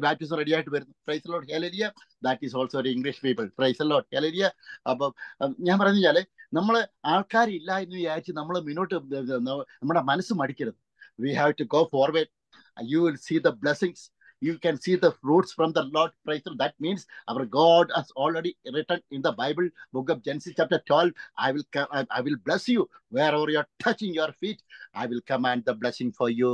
ബാപ്റ്റിസം റെഡി ആയിട്ട് വരുന്നു praise Lord hallelujah that is also ഒരു English people praise Lord hallelujah അപ്പം ഞാൻ പറഞ്ഞു വെച്ചാൽ നമ്മൾ ആൾക്കാരില്ല എന്ന് വിചാരിച്ച് നമ്മൾ മുന്നോട്ട് നമ്മുടെ മനസ്സ് മടിക്കരുത് we have to go forward you will see the blessings you can see the fruits from the Lord praise that means our God has already written in the Bible book of Genesis chapter twelve I will I will bless you wherever you are touching your feet I will command the blessing for you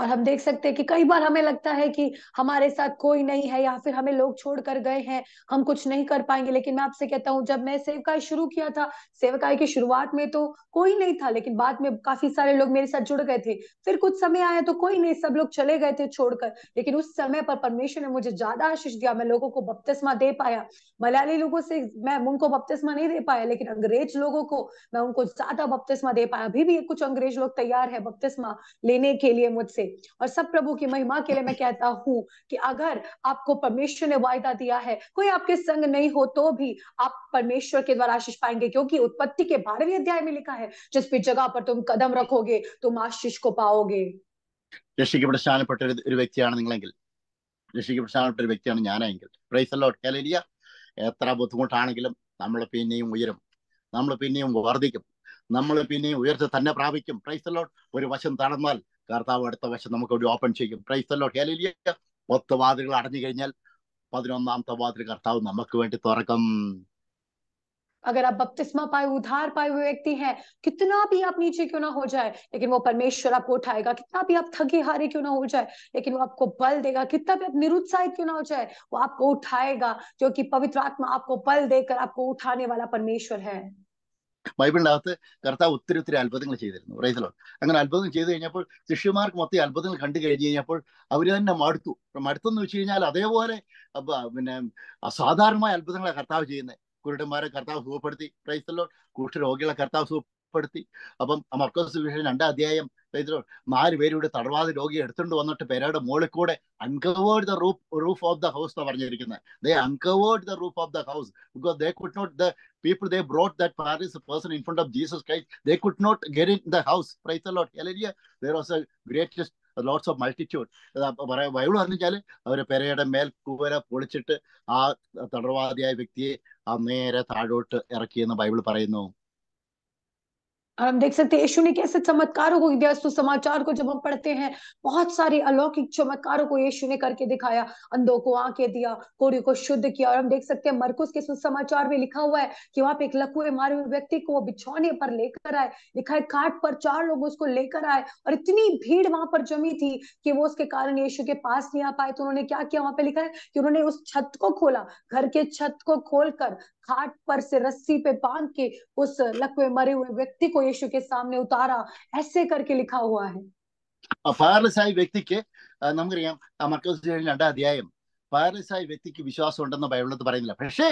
और हम देख सकते हैं कि कई बार हमें लगता है कि हमारे साथ कोई नहीं है या फिर हमें लोग छोड़ कर गए हैं हम कुछ नहीं कर पाएंगे लेकिन मैं आपसे कहता हूँ जब मैं सेवकाई शुरू किया था सेवकाई की शुरुआत में तो कोई नहीं था लेकिन बाद में काफी सारे लोग मेरे साथ जुड़ गए थे फिर कुछ समय आया तो कोई नहीं सब लोग चले गए थे छोड़कर लेकिन उस समय पर परमेश्वर ने मुझे ज्यादा आशीष दिया मैं लोगों को बपतिस्मा दे पाया मलयाली लोगों से मैं उनको बपतिस्मा नहीं दे पाया लेकिन अंग्रेज लोगों को मैं उनको ज्यादा बपतिस्मा दे पाया अभी भी कुछ अंग्रेज लोग तैयार है बपतिस्मा लेने के लिए मुझसे से और सब प्रभु की महिमा के लिए मैं कहता हूं कि अगर आपको परमेश्वर ने वायदा दिया है कोई आपके संग नहीं हो तो भी आप परमेश्वर के द्वारा आशीष पाएंगे क्योंकि उत्पत्ति के बारहवीं अध्याय में लिखा है जिस भी जगह पर तुम कदम रखोगे तुम आशीष को पाओगे എത്ര ബുദ്ധിമുട്ടാണെങ്കിലും നമ്മൾ പിന്നെയും ഉയരും നമ്മൾ പിന്നെയും വർദ്ധിക്കും കർത്താവ് അടുത്ത വശം നമുക്ക് ഇവിടെ ഓപ്പൺ ചെയ്യും പ്രൈസല്ലോ ഹേലിയ പത്ത് വാതിലുകൾ അടഞ്ഞു കഴിഞ്ഞാൽ പതിനൊന്നാമത്തെ വാതിൽ കർത്താവ് നമുക്ക് വേണ്ടി തുറക്കും अगर आप बपतिस्मा पाए उधार पाए हुए व्यक्ति हैं कितना भी आप नीचे क्यों ना हो जाए लेकिन वो परमेश्वर आपको उठाएगा कितना भी आप थके हारे क्यों ना हो जाए लेकिन वो आपको बल देगा कितना भी आप निरुत्साहित क्यों ना हो जाए वो आपको उठाएगा क्योंकि पवित्र आत्मा आपको बल देकर आपको उठाने वाला परमेश्वर है ബൈബിളിൻ്റെ അകത്ത് കർത്താവ് ഒത്തിരി ഒത്തിരി അത്ഭുതങ്ങൾ ചെയ്തിരുന്നു റൈസലോ അങ്ങനെ അത്ഭുതം ചെയ്തു കഴിഞ്ഞപ്പോൾ ശിഷ്യന്മാർക്ക് മൊത്തം അത്ഭുതങ്ങൾ കണ്ടു കഴിഞ്ഞു കഴിഞ്ഞപ്പോൾ അവർ തന്നെ മടുത്തു മടുത്തെന്ന് വെച്ച് കഴിഞ്ഞാൽ അതേപോലെ പിന്നെ അസാധാരണമായ അത്ഭുതങ്ങളെ കർത്താവ് ചെയ്യുന്നത് കുരുടന്മാരെ കർത്താവ് സുഖപ്പെടുത്തി റൈസലോ കുഷ്ഠരോഗികളെ കർത്താവ് സുഖപ്പെടുത്തി അപ്പം മർക്കോസ് വിഷയം രണ്ടാം അധ്യായം നാല് പേരും കൂടി തടവാതെ രോഗിയെ എടുത്തുകൊണ്ട് വന്നിട്ട് പേരയുടെ മുകളിൽ കൂടെ uncovered the roof roof of the house എന്ന് പറഞ്ഞിരിക്കുന്നത് uncovered the roof of the house because they could not the people they brought that paralysis person in front of Jesus Christ they could not get in the house praise Lord hallelujah there was a greatest lots of multitude പറയാം Bible പറഞ്ഞാൽ അവർ പെരയുടെ മേൽ കൂര പൊളിച്ചിട്ട് ആ തടർവാദിയായ വ്യക്തിയെ ആ നേരെ താഴോട്ട് ഇറക്കിയെന്ന് ബൈബിൾ പറയുന്നു और हम देख सकते हैं यीशु ने कैसे चमत्कारों को दिया सुसमाचार को जब हम पढ़ते हैं बहुत सारे अलौकिक चमत्कारों को यीशु ने करके दिखाया अंधों को आके दिया कोड़ी को शुद्ध किया और हम देख सकते हैं मरकुस के सुसमाचार में लिखा हुआ है कि वहां पे एक लकुए मारे हुए व्यक्ति को बिछौने पर लेकर आए लिखा है काट पर चार लोग उसको लेकर आए और इतनी भीड़ वहां पर जमी थी कि वो उसके कारण यीशु के पास नहीं आ पाए तो उन्होंने क्या किया वहां पे लिखा है कि उन्होंने उस छत को खोला घर के छत को खोलकर खाट पर से रस्सी पे बांध के उस लकवे मरे हुए व्यक्ति को यीशु के सामने उतारा ऐसे करके लिखा हुआ है പാരലസായ വ്യക്തിക്ക് നമുക്കറിയാം മർക്കോസ് രണ്ടാം അധ്യായം പാരലസായ വ്യക്തിക്ക് വിശ്വാസം ഉണ്ടെന്ന് ബൈബിളിനകത്ത് പറയുന്നില്ല പക്ഷേ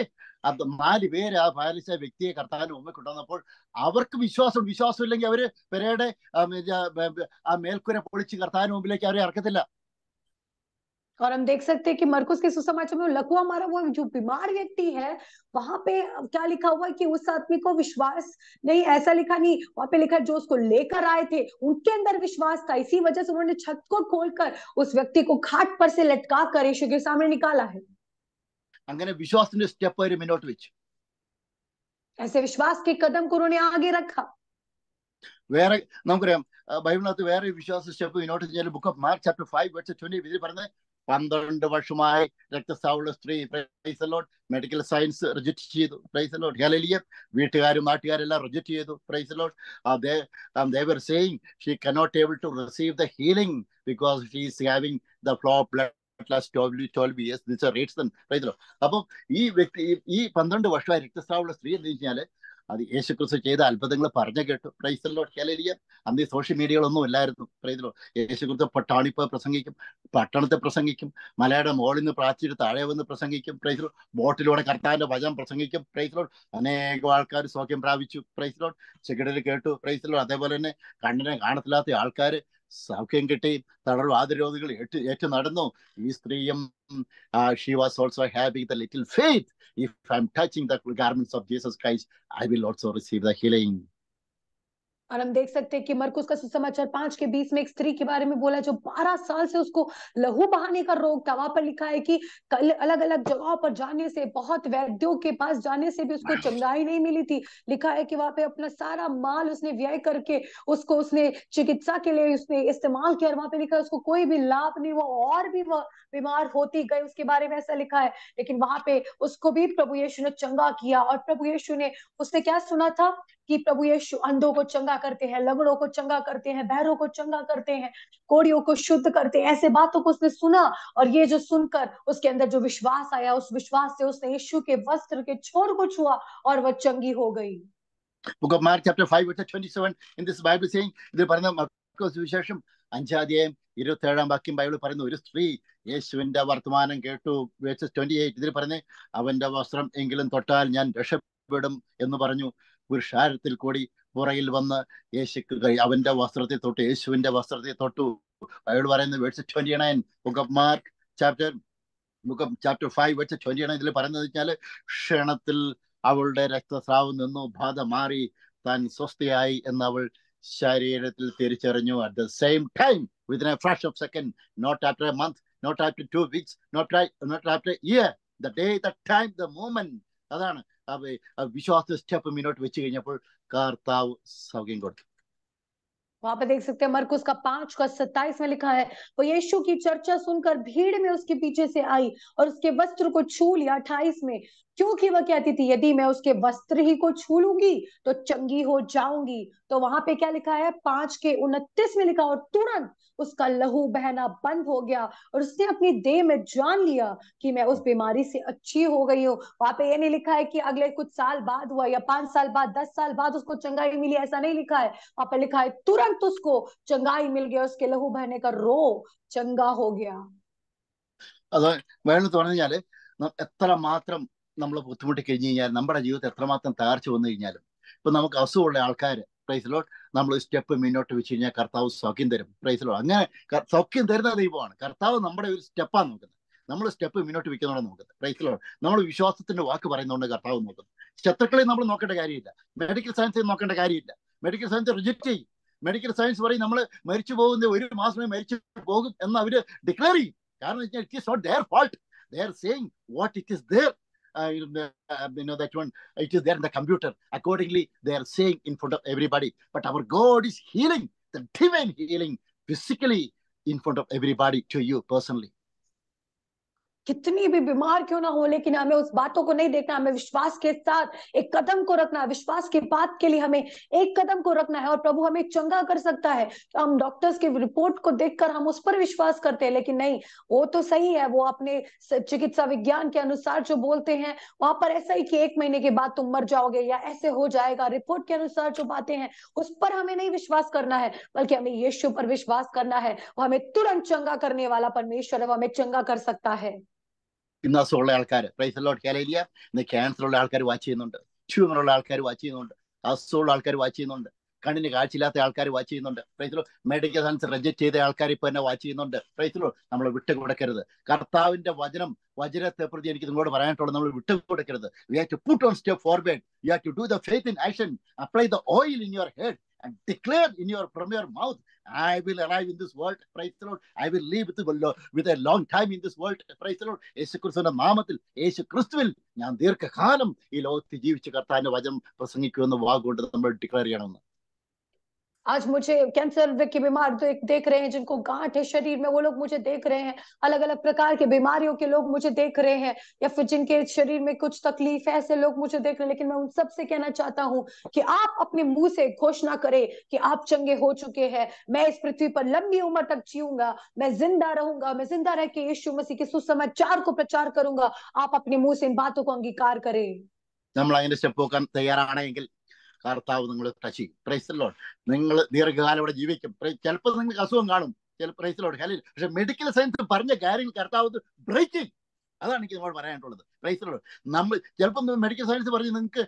അത് നാല് പേര് ആ പാരലസായ വ്യക്തിയെ കർത്താവിന് മുമ്പ് കൊണ്ടുവന്നപ്പോൾ അവർക്ക് വിശ്വാസം വിശ്വാസം ഇല്ലെങ്കിൽ അവര് പെരയുടെ ആ മേൽക്കുര പൊളിച്ച് കർത്താവിന് മുമ്പിലേക്ക് അവരെ ഇറക്കത്തില്ല और हम देख सकते हैं कि मरकुस के सुसमाचार में लकुआ मारा हुआ जो बीमार व्यक्ति है वहां पे क्या लिखा हुआ है कि उस आदमी को विश्वास नहीं ऐसा लिखा नहीं वहां पे लिखा जो उसको लेकर आए थे उनके अंदर विश्वास था इसी वजह से उन्होंने छत को खोलकर उस व्यक्ति को खाट पर से लटका कर यीशु के सामने निकाला है അങ്ങനെ വിശ്വാസത്തിന്റെ സ്റ്റെപ്പ് അവർ മുന്നോട്ട് വെച്ചു ऐसे विश्वास के कदम को उन्होंने आगे रखा വേറെ നമുക്കറിയാം ബൈബിളിനകത്ത് വേറെ വിശ്വാസ സ്റ്റെപ്പ് മുന്നോട്ട് book of Mark chapter five വെച്ച് ട്വന്റി ഇതിൽ പറയുന്നത് പന്ത്രണ്ട് വർഷമായി രക്തസാവുള്ള സ്ത്രീ പ്രൈസലോട്ട് മെഡിക്കൽ സയൻസ് റിജക്ട് ചെയ്തു പ്രൈസലോട്ട് ഹലലിയ വീട്ടുകാരും നാട്ടുകാരെല്ലാം റിജക്ട് ചെയ്തു praise Lord they were saying she cannot able to receive the healing because she is having the flow blood last അപ്പം ഈ വ്യക്തി ഈ പന്ത്രണ്ട് വർഷമായി രക്തസ്രാവമുള്ള സ്ത്രീ എന്ന് വെച്ചാല് അത് യേശുക്രിസ്തു ചെയ്ത അത്ഭുതങ്ങൾ പറഞ്ഞു കേട്ടു പ്രൈസലോ കേലരിയ അന്ന് ഈ സോഷ്യൽ മീഡിയകളൊന്നും ഇല്ലായിരുന്നു പ്രൈസലോ യേശുക്രിസ്തു പട്ടാണിപ്പ് പ്രസംഗിക്കും പട്ടണത്തെ പ്രസംഗിക്കും മലയുടെ മോളിൽ നിന്ന് പ്രാചീന താഴെ വന്ന് പ്രസംഗിക്കും പ്രൈസലോ ബോട്ടിലൂടെ കർത്താന്റെ വചനം പ്രസംഗിക്കും പ്രൈസലോ അനേകം ആൾക്കാർ സൗഖ്യം പ്രാപിച്ചു പ്രൈസലോ ചെകിടൽ കേട്ടു പ്രൈസലോ അതേപോലെ തന്നെ കണ്ണിനെ കാണത്തില്ലാത്ത ആൾക്കാർ സൗഖ്യം കിട്ടി തളർവാദരോഗികൾ ഏറ്റു ഏറ്റു നടന്നു ഈ സ്ത്രീയും she was also having the little faith if I am touching the garments of Jesus Christ I will also receive the healing और हम देख सकते हैं कि मरकुस का सुसमाचार पांच के बीस में एक स्त्री के बारे में बोला जो बारह साल से उसको लहू बहाने का रोग था वहां पर लिखा है कि कल अलग अलग जगहों पर जाने से बहुत वैद्यों के पास जाने से भी उसको चंगाई नहीं मिली थी लिखा है कि वहां पे अपना सारा माल उसने व्यय करके उसको उसने चिकित्सा के लिए उसने इस्तेमाल किया और वहां पे लिखा है उसको कोई भी लाभ नहीं वो और भी वह बीमार होती गई उसके बारे में ऐसा लिखा है लेकिन वहां पे उसको भी प्रभु यीशु ने चंगा किया और प्रभु यीशु ने उसने क्या सुना था कि प्रभु यीशु अंधों को चंगा करते हैं लगड़ों को चंगा करते हैं बहरों को चंगा करते हैं कोड़ियों को शुद्ध करते हैं ऐसे बातों को उसने सुना और ये जो सुनकर उसके अंदर जो विश्वास आया उस विश्वास से उसने यीशु के वस्त्र के छोर को छुआ और वह चंगी हो गई Book of Mark chapter 5 verse 27 in this Bible saying ഇതിൽ പറയുന്ന മർക്കോസ് സുവിശേഷം അഞ്ചാധ്യായം ഇരുപത്തേഴാം വാക്യം ബൈബിൾ പറയുന്ന ഒരു സ്ത്രീ യേശുവിന്റെ വർത്തമാനം കേട്ടു വേഴ്സസ് ട്വന്റി എയ്റ്റ് ഇതിൽ പറഞ്ഞ് അവന്റെ വസ്ത്രം എങ്കിലും തൊട്ടാൽ ഞാൻ രക്ഷപ്പെടും എന്ന് പറഞ്ഞു പുരുഷാരത്തിൽ കൂടി പുറയിൽ വന്ന് യേശുക്ക് അവന്റെ വസ്ത്രത്തെ തൊട്ടു യേശുവിന്റെ വസ്ത്രത്തെ തൊട്ടു അയാൾ പറയുന്നത് verse twenty nine book of Mark chapter book of chapter five verse twenty nine ഇതിൽ പറയുന്നത് വെച്ചാൽ ക്ഷണത്തിൽ അവളുടെ രക്തസ്രാവം നിന്നു ബാധ മാറി താൻ സ്വസ്ഥയായി എന്ന് അവൾ ശരീരത്തിൽ തിരിച്ചറിഞ്ഞു at the same time within a flash of second not after a month not after two weeks not not after year the day the time the moment അതാണ് विश्वास വിശ്വാസ സ്റ്റെപ്പ് മുന്നോട്ട് വെച്ച് കഴിഞ്ഞപ്പോൾ देख सकते हैं मरकुस का पांच का सत्ताईस में लिखा है वो यीशु की चर्चा सुनकर भीड़ में उसके पीछे से आई और उसके वस्त्र को छू लिया अट्ठाईस में क्योंकि वह कहती थी यदि मैं उसके वस्त्र ही को छू लूंगी तो चंगी हो जाऊंगी तो वहां पे क्या लिखा है पांच के उनतीस में लिखा और तुरंत उसका लहू बहना बंद हो गया और उसने अपनी देह में जान लिया कि मैं उस बीमारी से अच्छी हो गई हूँ वहां पे ये नहीं लिखा है कि अगले कुछ साल बाद हुआ या पांच साल बाद दस साल बाद उसको चंगाई मिली ऐसा नहीं लिखा है वहां पर लिखा है तुरंत उसको चंगाई मिल गया उसके लहू बहने का रो चंगा हो गया അത് വേണമെന്ന് തുടങ്ങിയാല് എത്ര മാത്രം നമ്മൾ ബുദ്ധിമുട്ടി കഴിഞ്ഞ് കഴിഞ്ഞാൽ നമ്മുടെ ജീവിതത്തിൽ എത്രമാത്രം തകർച്ച വന്നു കഴിഞ്ഞാലും ഇപ്പം നമുക്ക് അസുഖമുള്ള ആൾക്കാർ പ്രൈസിലോട്ട് നമ്മൾ സ്റ്റെപ്പ് മുന്നോട്ട് വെച്ച് കഴിഞ്ഞാൽ കർത്താവ് സൗഖ്യം തരും പ്രൈസിലോട്ട് അങ്ങനെ സൗഖ്യം തരുന്ന ദൈവമാണ് കർത്താവ് നമ്മുടെ ഒരു സ്റ്റെപ്പാണ് നോക്കുന്നത് നമ്മൾ സ്റ്റെപ്പ് മുന്നോട്ട് വെക്കുന്നതാണ് നോക്കുന്നത് പ്രൈസിലോട്ട് നമ്മൾ വിശ്വാസത്തിന്റെ വാക്ക് പറയുന്നതുകൊണ്ട് കർത്താവ് നോക്കുന്നു ശത്രുക്കളെ നമ്മൾ നോക്കേണ്ട കാര്യമില്ല മെഡിക്കൽ സയൻസ് നോക്കേണ്ട കാര്യമില്ല മെഡിക്കൽ സയൻസ് റിജക്ട് ചെയ്യും മെഡിക്കൽ സയൻസ് പറയും നമ്മൾ മരിച്ചു പോകുന്ന ഒരു മാസമേ മരിച്ചു പോകും എന്ന് അവർ ഡിക്ലെയർ ചെയ്യും കാരണം it is not their fault they're saying what it is there Uh, uh, you know that one uh, it is there in the computer accordingly they are saying in front of everybody but our god is healing the divine healing physically in front of everybody to you personally कितनी भी बीमार क्यों ना हो लेकिन हमें उस बातों को नहीं देखना हमें विश्वास के साथ एक कदम को रखना है विश्वास की बात के लिए हमें एक कदम को रखना है और प्रभु हमें चंगा कर सकता है तो हम डॉक्टर्स की रिपोर्ट को देखकर हम उस पर विश्वास करते हैं लेकिन नहीं वो तो सही है वो अपने चिकित्सा विज्ञान के अनुसार जो बोलते हैं वहां पर ऐसा ही कि एक महीने के बाद तुम मर जाओगे या ऐसे हो जाएगा रिपोर्ट के अनुसार जो बातें हैं उस पर हमें नहीं विश्वास करना है बल्कि हमें यीशु पर विश्वास करना है वो हमें तुरंत चंगा करने वाला परमेश्वर है वो हमें चंगा कर सकता है ഇന്ന് അസുഖമുള്ള ആൾക്കാർ പ്രൈസല്ലോ കേരളീയ ഇന്ന് ക്യാൻസർ ഉള്ള ആൾക്കാർ വാച്ച് ചെയ്യുന്നുണ്ട് ഉള്ള ആൾക്കാർ വാച്ച് ചെയ്യുന്നുണ്ട് അസുഖമുള്ള ആൾക്കാർ വാച്ച് ചെയ്യുന്നുണ്ട് കണ്ണിന് കാഴ്ചയില്ലാത്ത ആൾക്കാർ വാച്ച് ചെയ്യുന്നുണ്ട് പ്രൈസിലോ മെഡിക്കൽ സയൻസ് റിജക്ട് ചെയ്ത ആൾക്കാർ ഇപ്പൊ എന്നെ വാച്ച് ചെയ്യുന്നുണ്ട് പ്രൈസിലോ നമ്മൾ വിട്ടു കൊടുക്കരുത് കർത്താവിന്റെ വചനം വചനത്തെ പ്രതി എനിക്ക് നിങ്ങളോട് പറയാനായിട്ടുള്ള നമ്മൾ വിട്ടു കൊടുക്കരുത് we have to put on step forward you have to do the faith in action apply the oil in your head and declared in your from your mouth, I will arrive in this world, praise the Lord. I will live with, with a long time in this world, praise the Lord. Yesu ക്രിസ്തുവിന്റെ നാമത്തിൽ യേശു ക്രിസ്തുവിൽ ഞാൻ ദീർഘകാലം ഈ ലോകത്ത് ജീവിച്ച് കർത്താവിന്റെ വചനം പ്രസംഗിക്കുമെന്ന് വാഗുകൊണ്ട് നമ്മൾ ഡിക്ലെയർ ചെയ്യണമെന്ന് आज मुझे कैंसर के बीमार देख रहे हैं जिनको गांठ है शरीर में वो लोग मुझे देख रहे हैं अलग अलग प्रकार के बीमारियों के लोग मुझे देख रहे हैं या फिर जिनके शरीर में कुछ तकलीफ है ऐसे लोग मुझे देख रहे हैं लेकिन मैं उन सबसे कहना चाहता हूं कि आप अपने मुंह से घोषणा करें कि आप चंगे हो चुके हैं मैं इस पृथ्वी पर लंबी उम्र तक जीऊंगा मैं जिंदा रहूंगा मैं जिंदा रह के यीशु मसीह के सुसमाचार को प्रचार करूंगा आप अपने मुंह से इन बातों को अंगीकार करें നമ്മൾ അതിന് സ്റ്റെപ്പ് പോക്കാൻ കർത്താവ് നിങ്ങളെ തശിക്കും പ്രൈസലോട് നിങ്ങൾ ദീർഘകാലം ഇവിടെ ജീവിക്കും ചിലപ്പോൾ നിങ്ങൾക്ക് അസുഖം കാണും ചില പ്രൈസലോട് ഹലി പക്ഷെ മെഡിക്കൽ സയൻസ് പറഞ്ഞ കാര്യങ്ങൾ കർത്താവ് ബ്രേക്കിംഗ് അതാണ് എനിക്ക് നമ്മൾ പറയാനായിട്ടുള്ളത് പ്രൈസലോട് നമ്മൾ ചിലപ്പോൾ മെഡിക്കൽ സയൻസ് പറഞ്ഞ് നിങ്ങൾക്ക്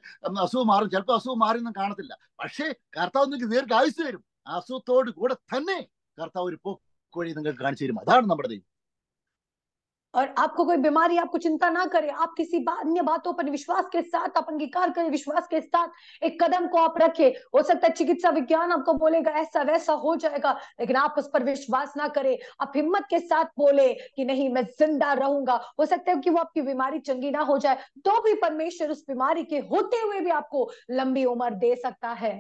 അസുഖം മാറും ചിലപ്പോൾ അസുഖം മാറിയൊന്നും കാണത്തില്ല പക്ഷേ കർത്താവ് നിങ്ങൾക്ക് ദീർഘ ആയുസ് വരും അസുഖത്തോട് കൂടെ തന്നെ കർത്താവ് ഒരു പോക്കോഴി നിങ്ങൾക്ക് കാണിച്ചു തരും അതാണ് നമ്മുടെ ദൈവം और आपको कोई बीमारी आपको चिंता ना करे आप किसी अन्य बातों पर विश्वास के साथ आप अंगीकार करें विश्वास के साथ एक कदम को आप रखे हो सकता है चिकित्सा विज्ञान आपको बोलेगा ऐसा वैसा हो जाएगा लेकिन आप उस पर विश्वास ना करें आप हिम्मत के साथ बोले कि नहीं मैं जिंदा रहूंगा हो सकता है कि वो आपकी बीमारी चंगी ना हो जाए तो भी परमेश्वर उस बीमारी के होते हुए भी आपको लंबी उम्र दे सकता है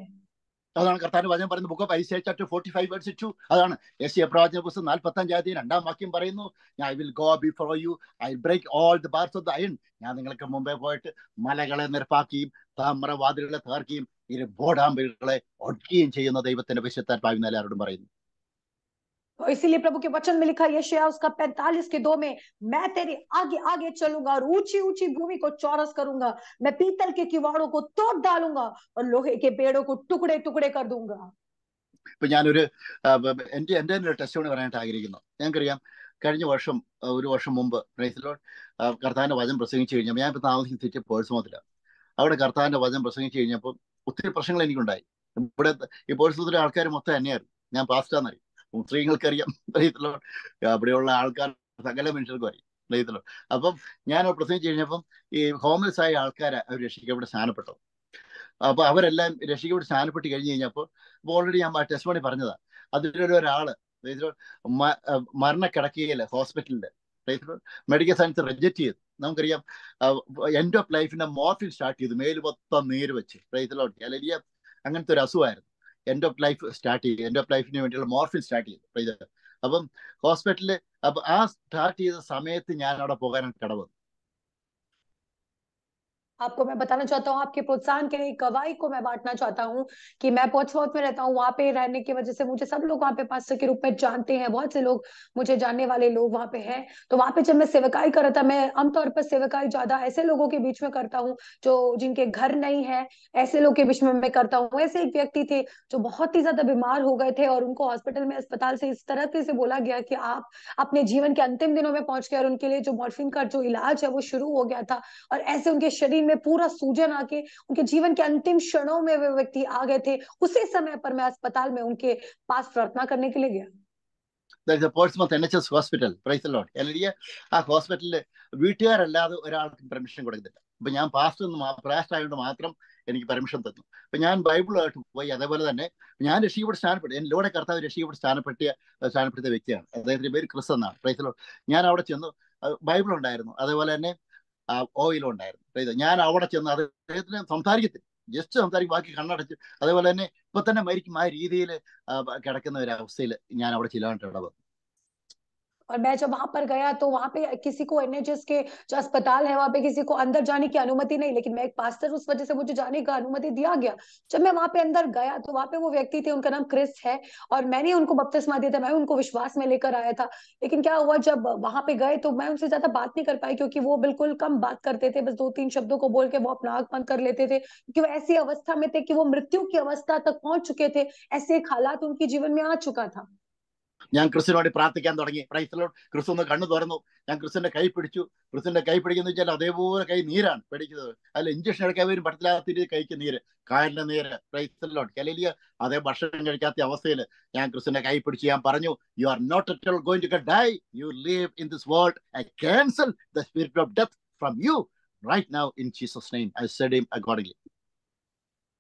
അതാണ് കർത്താൻ വചനം പറയുന്നത് book of Isaiah chapter forty five words അതാണ് എസ് എ പ്രവാചന പുസ്തകം നാൽപ്പത്തഞ്ച് ജാതി രണ്ടാം വാക്യം പറയുന്നു I will go before you I break all the bars of the iron ഞാൻ നിങ്ങൾക്ക് മുമ്പേ പോയിട്ട് മലകളെ നിരപ്പാക്കുകയും താമ്രവാതിലുകളെ തകർക്കുകയും ഇരു ബോഡാമ്പുകളെ ഒടുക്കുകയും ചെയ്യുന്ന ദൈവത്തിന്റെ വിശുദ്ധാത്മാവിന് എല്ലാവരോടും പറയുന്നു और इसीलिए प्रभु के वचन में लिखा यश उसका पैंतालीस के दो में मैं तेरे आगे आगे चलूंगा और ऊंची ऊंची भूमि को चौरस करूंगा मैं पीतल के किवाड़ों को तोड़ डालूंगा और लोहे के पेड़ों को टुकड़े टुकड़े कर दूंगा ഇപ്പൊ ഞാനൊരു എന്റെ എന്റെ തന്നെ ടെസ്റ്റോണി പറയാനായിട്ട് ആഗ്രഹിക്കുന്നു ഞങ്ങൾക്കറിയാം കഴിഞ്ഞ വർഷം ഒരു വർഷം മുമ്പ് പ്രൈസിലോട്ട് കർത്താവിൻ്റെ വചനം പ്രസംഗിച്ചു കഴിഞ്ഞപ്പോൾ ഞാൻ ഇപ്പൊ ഇപ്പോൾ താമസിച്ചിട്ട് പോഴ്സമത്തിലാണ് അവിടെ കർത്താവിന്റെ വചനം പ്രസംഗിച്ചു കഴിഞ്ഞപ്പോൾ ഒത്തിരി പ്രശ്നങ്ങൾ എനിക്കുണ്ടായി ഇവിടെ ഈ പോഴ്സമത്തിലെ ആൾക്കാർ മൊത്തം എന്നെയായിരുന്നു ഞാൻ പാസ്റ്റാന്നറിയും സ്ത്രീകൾക്കറിയാം അറിയത്തില്ലോ അവിടെയുള്ള ആൾക്കാർ സകല മനുഷ്യർക്കും അറിയാം അറിയത്തില്ലോ അപ്പം ഞാൻ പ്രസംഗിച്ചു കഴിഞ്ഞപ്പം ഈ ഹോംലെസ് ആയ ആൾക്കാരെ അവർ രക്ഷിക്കപ്പെട്ട് സ്ഥാനപ്പെട്ടത് അപ്പൊ അവരെല്ലാം രക്ഷിക്കപ്പെട്ട് സ്ഥാനപ്പെട്ട് കഴിഞ്ഞ് കഴിഞ്ഞപ്പോൾ ഓൾറെഡി ഞാൻ ടെസ്റ്റ് പണി പറഞ്ഞതാ അതിലൊരു ഒരാള് മരണക്കിടക്കുകയില്ല ഹോസ്പിറ്റലില് മെഡിക്കൽ സയൻസ് റിജക്ട് ചെയ്തു നമുക്കറിയാം എൻഡ് ഓഫ് ലൈഫിന്റെ മോർഫിൻ സ്റ്റാർട്ട് ചെയ്തു മേലുപൊത്തം നേര് നീര് വെച്ച് റൈത്തിലോട്ട് അല്ലെങ്കിൽ അങ്ങനത്തെ ഒരു അസുഖമായിരുന്നു എൻഡ് ഓഫ് ലൈഫ് സ്റ്റാർട്ട് ചെയ്തു എൻഡ് ഓഫ് ലൈഫിന് വേണ്ടിയുള്ള മോർഫിൻ സ്റ്റാർട്ട് ചെയ്തു അപ്പം ഹോസ്പിറ്റലിൽ അപ്പം ആ സ്റ്റാർട്ട് ചെയ്ത സമയത്ത് ഞാൻ അവിടെ പോകാനാണ് കിടവന്നു आपको मैं बताना चाहता हूँ आपके प्रोत्साहन के लिए गवाही को मैं बांटना चाहता हूँ कि मैं पोर्ट्समाउथ में रहता हूँ वहां पे रहने की वजह से मुझे सब लोग वहाँ पे पास्टर के रूप में जानते हैं बहुत से लोग मुझे जानने वाले लोग वहाँ पे हैं तो वहाँ पे जब मैं सेवकाई कर रहा था मैं आमतौर पर सेवकाई ज्यादा ऐसे लोगों के बीच में करता हूँ जो जिनके घर नहीं है ऐसे लोग के बीच में मैं करता हूँ ऐसे एक व्यक्ति थे जो बहुत ही ज्यादा बीमार हो गए थे और उनको हॉस्पिटल में अस्पताल से इस तरह से बोला गया कि आप अपने जीवन के अंतिम दिनों में पहुंच गए और उनके लिए जो मॉर्फिन का जो इलाज है वो शुरू हो गया था और ऐसे उनके शरीर में में पूरा सूजन आके उनके जीवन के अंतिम क्षणों में वे व्यक्ति आ गए थे उसी समय पर मैं अस्पताल में उनके पास प्रार्थना करने के लिए गया there is a Portsmouth NHS hospital praise Lord അല്ലെങ്കിൽ ആ ഹോസ്പിറ്റലിൽ വീട്ടുകാരല്ലാതെ ഒരാൾക്കും പെർമിഷൻ കൊടുക്കുന്നില്ല അപ്പൊ ഞാൻ പാസ്റ്റ് പ്രാസ്റ്റ് ആയതുകൊണ്ട് മാത്രം എനിക്ക് പെർമിഷൻ തന്നു അപ്പൊ ഞാൻ ബൈബിളായിട്ട് പോയി അതേപോലെ തന്നെ ഞാൻ രക്ഷിക്കപ്പെട്ട് സ്ഥാനപ്പെട്ടു എൻ്റെ ലോടെ കർത്താവ് രക്ഷിക്കപ്പെട്ട് സ്ഥാനപ്പെട്ടിയ സ്ഥാനപ്പെടുത്തിയ വ്യക്തിയാണ് അദ്ദേഹത്തിന്റെ പേര് ക്രിസ് എന്നാണ് പ്രൈസ് ലോഡ് ഞാൻ അവിടെ ചെന്നു ബൈബിൾ ഉണ്ടായിരുന്നു അതേപോലെ തന്നെ ഓയിലും ഉണ്ടായിരുന്നു ഞാൻ അവിടെ ചെന്ന് അദ്ദേഹത്തിന് സംസാരിക്കത്തില്ല ജസ്റ്റ് സംസാരിക്കും ബാക്കി കണ്ണടച്ച് അതേപോലെ തന്നെ ഇപ്പൊ തന്നെ മരിക്കും ആ രീതിയിൽ കിടക്കുന്ന ഒരു അവസ്ഥയിൽ ഞാൻ അവിടെ ചെല്ലാനായിട്ട് ഇടവന്നു और मैं जब वहां पर गया तो वहां पे किसी को एनएचएस के जो अस्पताल है वहां पे किसी को अंदर जाने की अनुमति नहीं लेकिन मैं एक पास्टर उस वजह से मुझे जाने का अनुमति दिया गया जब मैं वहां पे अंदर गया तो वहां पे वो व्यक्ति थे उनका नाम क्रिस है और मैंने उनको बपतिस्मा दिया था मैं उनको विश्वास में लेकर आया था लेकिन क्या हुआ जब वहां पे गए तो मैं उनसे ज्यादा बात नहीं कर पाई क्योंकि वो बिल्कुल कम बात करते थे बस दो तीन शब्दों को बोल के वो अपना आग बंद कर लेते थे क्योंकि वो ऐसी अवस्था में थे कि वो मृत्यु की अवस्था तक पहुंच चुके थे ऐसे एक हालात उनके जीवन में आ चुका था ഞാൻ ക്രിസ്തുവിനോട് പ്രാർത്ഥിക്കാൻ തുടങ്ങി ക്രൈസ്തലോട് ക്രിസ്തു ഒന്ന് കണ്ണു തുറന്നു ഞാൻ ക്രിസ്തുവിന്റെ കൈ പിടിച്ചു ക്രിസ്തുവിന്റെ കൈ പിടിക്കുന്ന വെച്ചാൽ അതേപോലെ കൈ നീരാണ് പിടിക്കുന്നത് അതിൽ ഇഞ്ചക്ഷൻ എടുക്കാൻ വരും പറ്റത്തില്ലാത്ത കൈക്ക് നീര് കായലിന്റെ നീര് ക്രൈസ്തലോട്ട് കലലിയ അതേ ഭക്ഷണം കഴിക്കാത്ത അവസ്ഥയിൽ ഞാൻ ക്രിസ്തുവിന്റെ കൈ പിടിച്ച് ഞാൻ പറഞ്ഞു you are not at going to die you live in this world I cancel the spirit of death from you right now in Jesus name I said him accordingly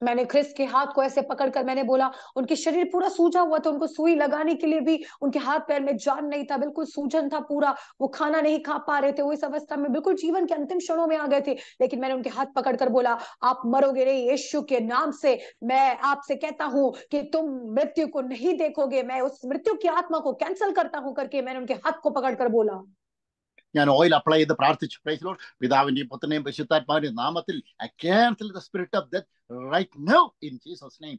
मैंने क्रिस के हाथ को ऐसे पकड़कर मैंने बोला उनके शरीर पूरा सूझा हुआ था उनको सुई लगाने के लिए भी उनके हाथ पैर में जान नहीं था बिल्कुल सूजन था पूरा वो खाना नहीं खा पा रहे थे वो इस अवस्था में बिल्कुल जीवन के अंतिम क्षणों में आ गए थे लेकिन मैंने उनके हाथ पकड़कर बोला आप मरोगे नहीं यीशु के नाम से मैं आपसे कहता हूं कि तुम मृत्यु को नहीं देखोगे मैं उस मृत्यु की आत्मा को कैंसिल करता हूं करके मैंने उनके हाथ को पकड़कर बोला ഞാൻ ഓയിൽ അപ്ലൈ ചെയ്ത് പ്രാർത്ഥിച്ചു പ്രൈസിലോട് പിതാവിൻ്റെയും പുത്രനെയും പരിശുദ്ധാത്മാവിൻ്റെയും നാമത്തിൽ I cancel the spirit of death right now in Jesus name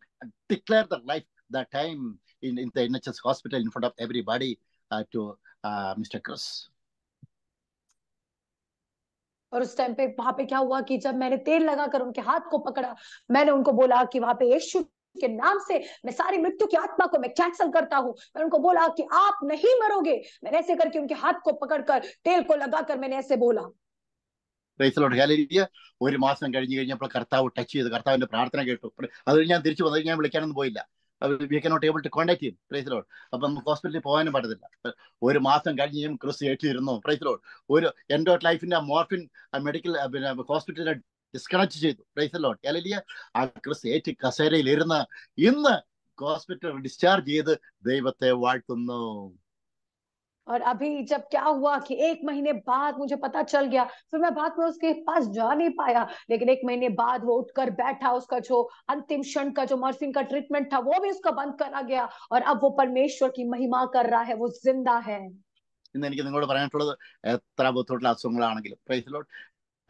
declare the life the time in in the N H S hospital in front of everybody to mister Chris और उस time पे वहां पे क्या हुआ कि जब मैंने तेल लगाकर उनके हाथ को पकड़ा मैंने उनको बोला कि वहां पे यीशु के नाम से मैं सारी मृत्यु की आत्मा को मैं कैंसिल करता हूँ मैंने उनको बोला कि आप नहीं मरोगे मैंने ऐसे करके उनके हाथ को पकड़कर तेल को लगाकर मैंने ऐसे बोला ഒരു മാസം കഴിഞ്ഞു കഴിഞ്ഞപ്പോൾ കർത്താവ് ടച്ച് ചെയ്ത് കർത്താവിന്റെ പ്രാർത്ഥന കേട്ടു അത് ഞാൻ തിരിച്ചു വന്നത് ഞാൻ വിളിക്കാനൊന്നും പോയില്ല we can not able to contact ചെയ്യും പ്രൈസ് ലോഡ് അപ്പൊ നമുക്ക് ഹോസ്പിറ്റലിൽ പോകാനും പറ്റത്തില്ല ഒരു മാസം ഞാൻ ക്രിസ് ഏറ്റിരുന്നു പ്രൈസ് ലോഡ് ഒരു എൻഡോ ലൈഫിന്റെ മോർഫിൻ മെഡിക്കൽ പിന്നെ और अभी जब क्या हुआ कि एक महीने बाद मुझे पता चल गया फिर मैं बाद में उसके पास जा नहीं पाया लेकिन एक महीने बाद वो उठकर बैठा उसका जो अंतिम क्षण का जो मर्सिंग का ट्रीटमेंट था वो भी उसका बंद करा गया और अब वो परमेश्वर की महिमा कर रहा है वो जिंदा है ഇന്ന് എനിക്ക് നിങ്ങളോട് പറയാനുള്ളത് എത്ര ബുദ്ധിമുട്ടുള്ള അസുഖങ്ങളാണെങ്കിലും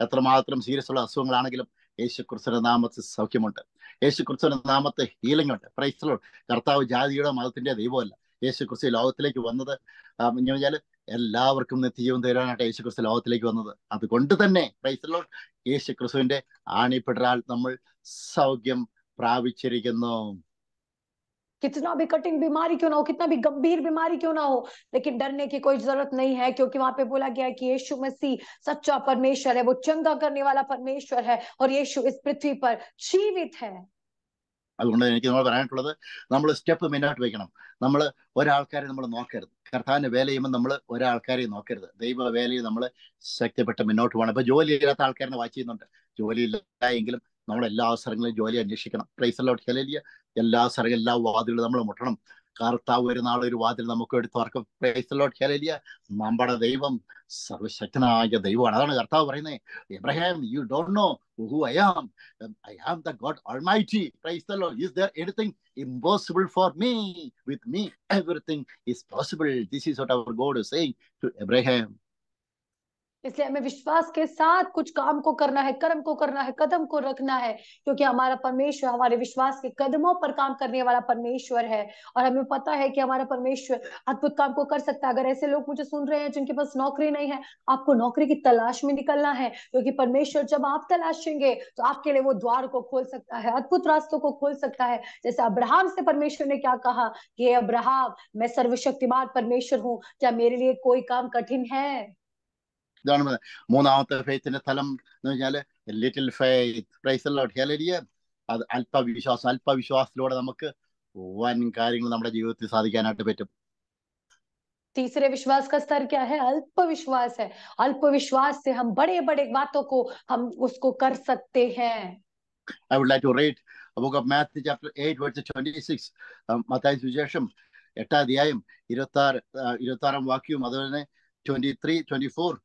എത്രമാത്രം സീരിയസ് ഉള്ള അസുഖങ്ങളാണെങ്കിലും യേശു ക്രിസ്തുവിന്റെ നാമത്തിൽ സൗഖ്യമുണ്ട് യേശു ക്രിസ്തുവിന്റെ നാമത്തെ ഹീലിംഗ് ഉണ്ട് പ്രൈസ്ലോഡ് കർത്താവ് ജാതിയുടെ മതത്തിന്റെ ദൈവമല്ല യേശു ക്രിസ്തു ലോകത്തിലേക്ക് വന്നത് എന്ന് പറഞ്ഞാൽ എല്ലാവർക്കും നിത്യജീവൻ തരാനായിട്ട് യേശു ക്രിസ്തു ലോകത്തിലേക്ക് വന്നത് അതുകൊണ്ട് തന്നെ പ്രൈസ്ലോഡ് യേശു ക്രിസ്തുവിന്റെ ആണിപ്പെടരാൽ നമ്മൾ സൗഖ്യം പ്രാപിച്ചിരിക്കുന്നു कितना भी कठिन बीमारी क्यों ना हो कितना भी गंभीर बीमारी क्यों ना हो लेकिन डरने की कोई जरूरत नहीं है क्योंकि वहां पे बोला गया है कि यीशु मसीह सच्चा परमेश्वर है वो चंगा करने वाला परमेश्वर है और यीशु इस पृथ्वी पर जीवित है അതുകൊണ്ട് എനിക്ക് നമ്മൾ പറയാനായിട്ടുള്ളത് നമ്മൾ സ്റ്റെപ്പ് മെയിനായിട്ട് വെക്കണം നമ്മൾ ഒരാൾക്കാരെ നമ്മൾ നോക്കരുത് കർത്താവിൻ്റെ വേല ചെയ്യുമ്പോൾ നമ്മൾ ഒരാൾക്കാരെ നോക്കരുത് ദൈവ വേലയിൽ നമ്മൾ ശക്തിപ്പെട്ട് മുന്നോട്ട് പോകണം ഇപ്പോൾ ജോലി ഇല്ലാത്ത ആൾക്കാരെ വാച്ച് ചെയ്യുന്നുണ്ട് ജോലിയില്ല എങ്കിലും നമ്മൾ എല്ലാ അവസരങ്ങളിലും ജോലി അന്വേഷിക്കണം പ്രൈസലോട്ട് ഹെലലിയ എല്ലാ സ്ഥലങ്ങളും എല്ലാ വാതിലും നമ്മൾ മുട്ടണം കർത്താവ് ഒരു നാളെ ഒരു വാതിൽ നമുക്ക് എടുത്ത് വർക്കും പ്രൈസലോട്ട് ഹെലലിയ നമ്മുടെ ദൈവം സർവശക്തനായ ദൈവമാണ് അതാണ് കർത്താവ് പറയുന്നത് Abraham you don't know who I am I am the God almighty praise the Lord is there anything impossible for me with me everything is possible this is what our God saying to Abraham इसलिए हमें विश्वास के साथ कुछ काम को करना है कर्म को करना है कदम को रखना है क्योंकि हमारा परमेश्वर हमारे विश्वास के कदमों पर काम करने वाला परमेश्वर है और हमें पता है कि हमारा परमेश्वर अद्भुत काम को कर सकता है अगर ऐसे लोग मुझे सुन रहे हैं जिनके पास नौकरी नहीं है आपको नौकरी की तलाश में निकलना है क्योंकि परमेश्वर जब आप तलाशेंगे तो आपके लिए वो द्वार को खोल सकता है अद्भुत रास्तों को खोल सकता है जैसे अब्राहम से परमेश्वर ने क्या कहा कि अब्राहम मैं सर्वशक्तिमान परमेश्वर हूँ क्या मेरे लिए कोई काम कठिन है ഇതാണ് മൂന്നാമത്തെ ഫെയ്ത്തിന്റെ സ്ഥലം എന്ന് പറഞ്ഞാല് ലിറ്റിൽ ഫെയ്ത്ത് പ്രൈസ് ഹലരിയ അത് അല്പവിശ്വാസം അല്പവിശ്വാസത്തിലൂടെ നമുക്ക് വൻ കാര്യങ്ങൾ നമ്മുടെ तीसरे विश्वास का स्तर क्या है अल्प विश्वास है अल्प विश्वास से हम बड़े बड़े बातों को हम उसको कर सकते हैं I would like to read book of Matthew chapter 8 verse 26 मत्तायि सुजेशम 8 अध्याय 26 26 वाक्यम अदरने 23 24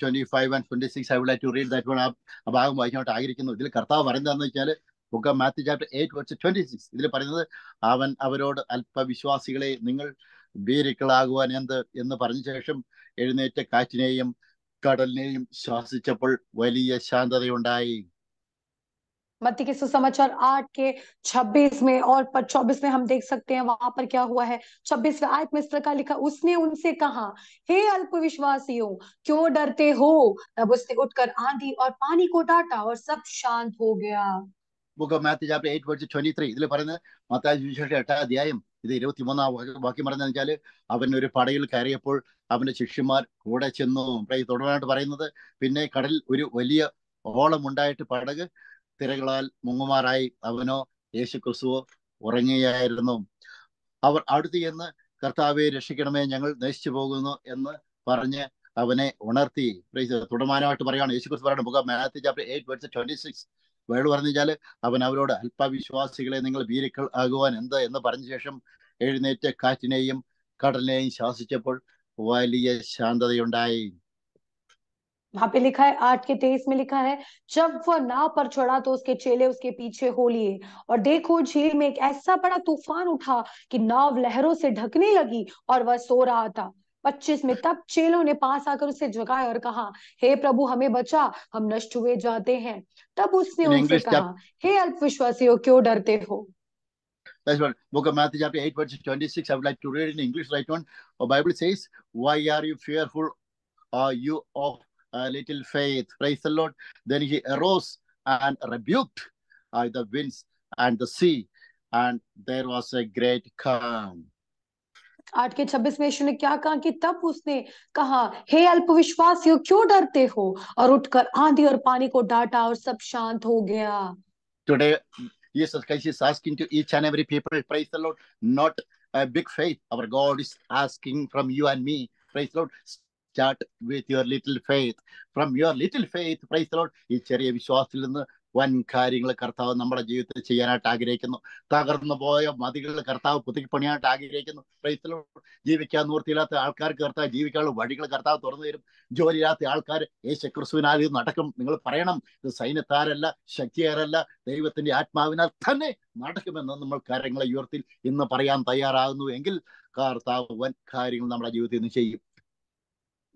twenty five and twenty six I would like to read that one ആ ഭാഗം വായിക്കാനായിട്ട് ആഗ്രഹിക്കുന്നു ഇതിൽ കർത്താവ് പറയുന്നതെന്ന് വെച്ചാൽ book of Matthew chapter eight വെച്ച് ട്വന്റി സിക്സ് ഇതിൽ പറയുന്നത് അവൻ അവരോട് അല്പവിശ്വാസികളെ നിങ്ങൾ ഭീരുക്കളാകുവാൻ എന്ത് എന്ന് പറഞ്ഞ ശേഷം എഴുന്നേറ്റ കാറ്റിനെയും കടലിനെയും ശ്വാസിച്ചപ്പോൾ വലിയ ശാന്തതയുണ്ടായി मत्ती के सुसमाचार आठ के छब्बीस में और पर चौबीस में हम देख सकते हैं वहां पर क्या हुआ है छब्बीस आयत में इस प्रकार लिखा उसने उनसे कहा हे अल्प विश्वासियों क्यों डरते हो तब उसने उठकर आंधी और पानी को डांटा और सब शांत हो गया ബുക്ക് ഓഫ് മാത്യു ചാപ്റ്റർ പറയുന്നത് എട്ടാം അധ്യായം ഇത് ഇരുപത്തിമൂന്നാം വാക്യം വെച്ചാൽ അവൻ ഒരു പടയിൽ കയറിയപ്പോൾ അവന്റെ ശിഷ്യന്മാർ കൂടെ ചെന്നു പറയുന്നത് പിന്നെ ഒരു വലിയ ഓളം ഉണ്ടായിട്ട് പടക് തിരകളാൽ മുങ്ങുമാറായി അവനോ യേശു ക്രിസ്തുവോ ഉറങ്ങുകയായിരുന്നു അവർ അടുത്ത് ചെന്ന് കർത്താവെ രക്ഷിക്കണമേ ഞങ്ങൾ നശിച്ചു പോകുന്നു എന്ന് പറഞ്ഞ് അവനെ ഉണർത്തി തുടർമാനമായിട്ട് പറയുകയാണ് യേശു ക്രിസ്തു പറയുന്നത് മുഖം മാനത്തി chapter eight words twenty six word പറഞ്ഞാൽ അവൻ അവരോട് അല്പവിശ്വാസികളെ നിങ്ങൾ വീരക്കൾ ആകുവാൻ എന്ത് എന്ന് പറഞ്ഞ ശേഷം എഴുന്നേറ്റ് കാറ്റിനെയും കടലിനെയും ശാസിച്ചപ്പോൾ വലിയ ശാന്തതയുണ്ടായി वहां पे लिखा है आठ के तेईस में लिखा है जब वह नाव पर चढ़ा तो उसके चेले उसके पीछे हो लिए और देखो झील में एक ऐसा बड़ा तूफान उठा कि नाव लहरों से ढकने लगी और वह सो रहा था पच्चीस में तब चेलों ने पास आकर उसे जगाया और कहा हे hey, प्रभु हमें बचा हम नष्ट हुए जाते हैं तब उसने उनसे कहा हे hey, अल्पविश्वासियों क्यों डरते हो That's one. Book of Matthew chapter 8 verse 26. I would like to read it in English right one. The Bible says, Why are you fearful? Are you of a little faith. Praise the Lord. Then he arose and rebuked uh, the winds and the sea, and there was a great calm. आठ के छब्बीस में क्या कहा कि तब उसने कहा हे अल्पविश्वासियों क्यों डरते हो और उठकर आंधी और पानी को डांटा और सब शांत हो गया today Jesus Christ is asking to each and every people, praise the Lord, not a big faith. Our God is asking from you and me, praise the Lord, start with your little faith from your little faith praise Lord ഈ ചെറിയ വിശ്വാസത്തിൽ നിന്ന് വൻ കാര്യങ്ങൾ കർത്താവ് നമ്മുടെ ജീവിതത്തിൽ ചെയ്യാനായിട്ട് ആഗ്രഹിക്കുന്നു തകർന്നു പോയ മതികൾ കർത്താവ് പുതുക്കിപ്പണിയായിട്ട് ആഗ്രഹിക്കുന്നു പ്രൈസിലോ ജീവിക്കാൻ നിവൃത്തിയില്ലാത്ത ആൾക്കാർക്ക് കർത്താവ് ജീവിക്കാനുള്ള വഴികൾ കർത്താവ് തുറന്നു തരും ജോലി ഇല്ലാത്ത ആൾക്കാർ യേശു ക്രിസ്തുവിനാൽ ഇത് നടക്കും നിങ്ങൾ പറയണം ഇത് സൈന്യത്താരല്ല ശക്തിയാരല്ല ദൈവത്തിന്റെ ആത്മാവിനാൽ തന്നെ നടക്കുമെന്ന് നമ്മൾ കാര്യങ്ങളെ ഉയർത്തിൽ ഇന്ന് പറയാൻ തയ്യാറാകുന്നു എങ്കിൽ കർത്താവ് വൻ കാര്യങ്ങൾ നമ്മുടെ ജീവിതത്തിൽ നിന്ന് ചെയ്യും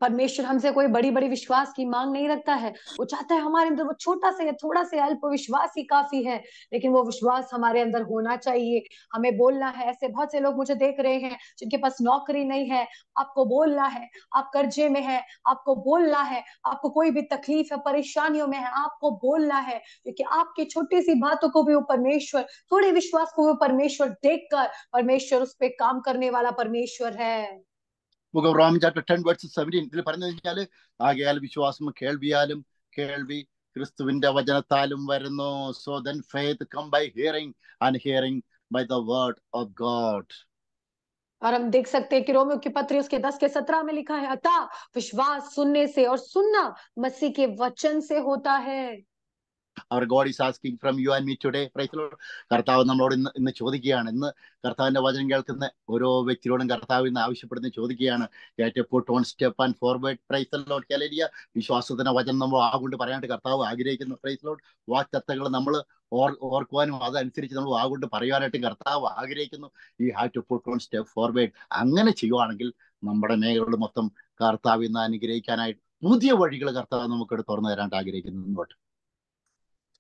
परमेश्वर हमसे कोई बड़ी बड़ी विश्वास की मांग नहीं रखता है वो चाहता है हमारे अंदर वो छोटा से थोड़ा सा अल्प विश्वास ही काफी है लेकिन वो विश्वास हमारे अंदर होना चाहिए हमें बोलना है ऐसे बहुत से लोग मुझे देख रहे हैं जिनके पास नौकरी नहीं है आपको बोलना है आप कर्जे में है आपको बोलना है आपको कोई भी तकलीफ है परेशानियों में है आपको बोलना है क्योंकि आपकी छोटी सी बातों को भी वो परमेश्वर थोड़े विश्वास को भी परमेश्वर देखकर परमेश्वर उस पर काम करने वाला परमेश्वर है മുഖം ചാപ്റ്റർ ടെൻ വേർഡ്സ് സെവൻറ്റീൻ ഇതിൽ പറഞ്ഞു കഴിഞ്ഞാൽ ആകയാൽ വിശ്വാസം കേൾവിയാലും കേൾവി ക്രിസ്തുവിന്റെ വചനത്താലും വരുന്നു so then faith come by hearing and hearing by the word of God. और हम देख सकते हैं कि रोमियो की पत्री उसके दस के सत्रह में लिखा है अतः विश्वास सुनने से और सुनना मसीह के वचन से होता है our God is asking from you and me today praise the Lord കർത്താവ് നമ്മളോട് ഇന്ന് ഇന്ന് ചോദിക്കുകയാണ് ഇന്ന് കർത്താവിൻ്റെ വചനം കേൾക്കുന്ന ഓരോ വ്യക്തിയോടും കർത്താവ് ഇന്ന് ആവശ്യപ്പെടുന്ന ചോദിക്കുകയാണ് ഏറ്റവും put on step and forward praise the Lord കലരിയ വിശ്വാസത്തിൻ്റെ വചനം നമ്മൾ ആ കൊണ്ട് പറയാനായിട്ട് കർത്താവ് ആഗ്രഹിക്കുന്നു പ്രൈസിലോട് വാക്തത്തകൾ നമ്മൾ ഓർ ഓർക്കുവാനും അതനുസരിച്ച് നമ്മൾ ആ കൊണ്ട് പറയുവാനായിട്ട് കർത്താവ് ആഗ്രഹിക്കുന്നു we have to put on step forward അങ്ങനെ ചെയ്യുവാണെങ്കിൽ നമ്മുടെ മേഖലകൾ മൊത്തം കർത്താവ് ഇന്ന് അനുഗ്രഹിക്കാനായിട്ട് പുതിയ വഴികൾ കർത്താവ് നമുക്ക് തുറന്നു തരാനായിട്ട് ആഗ്രഹിക്കുന്നു മുന്നോട്ട്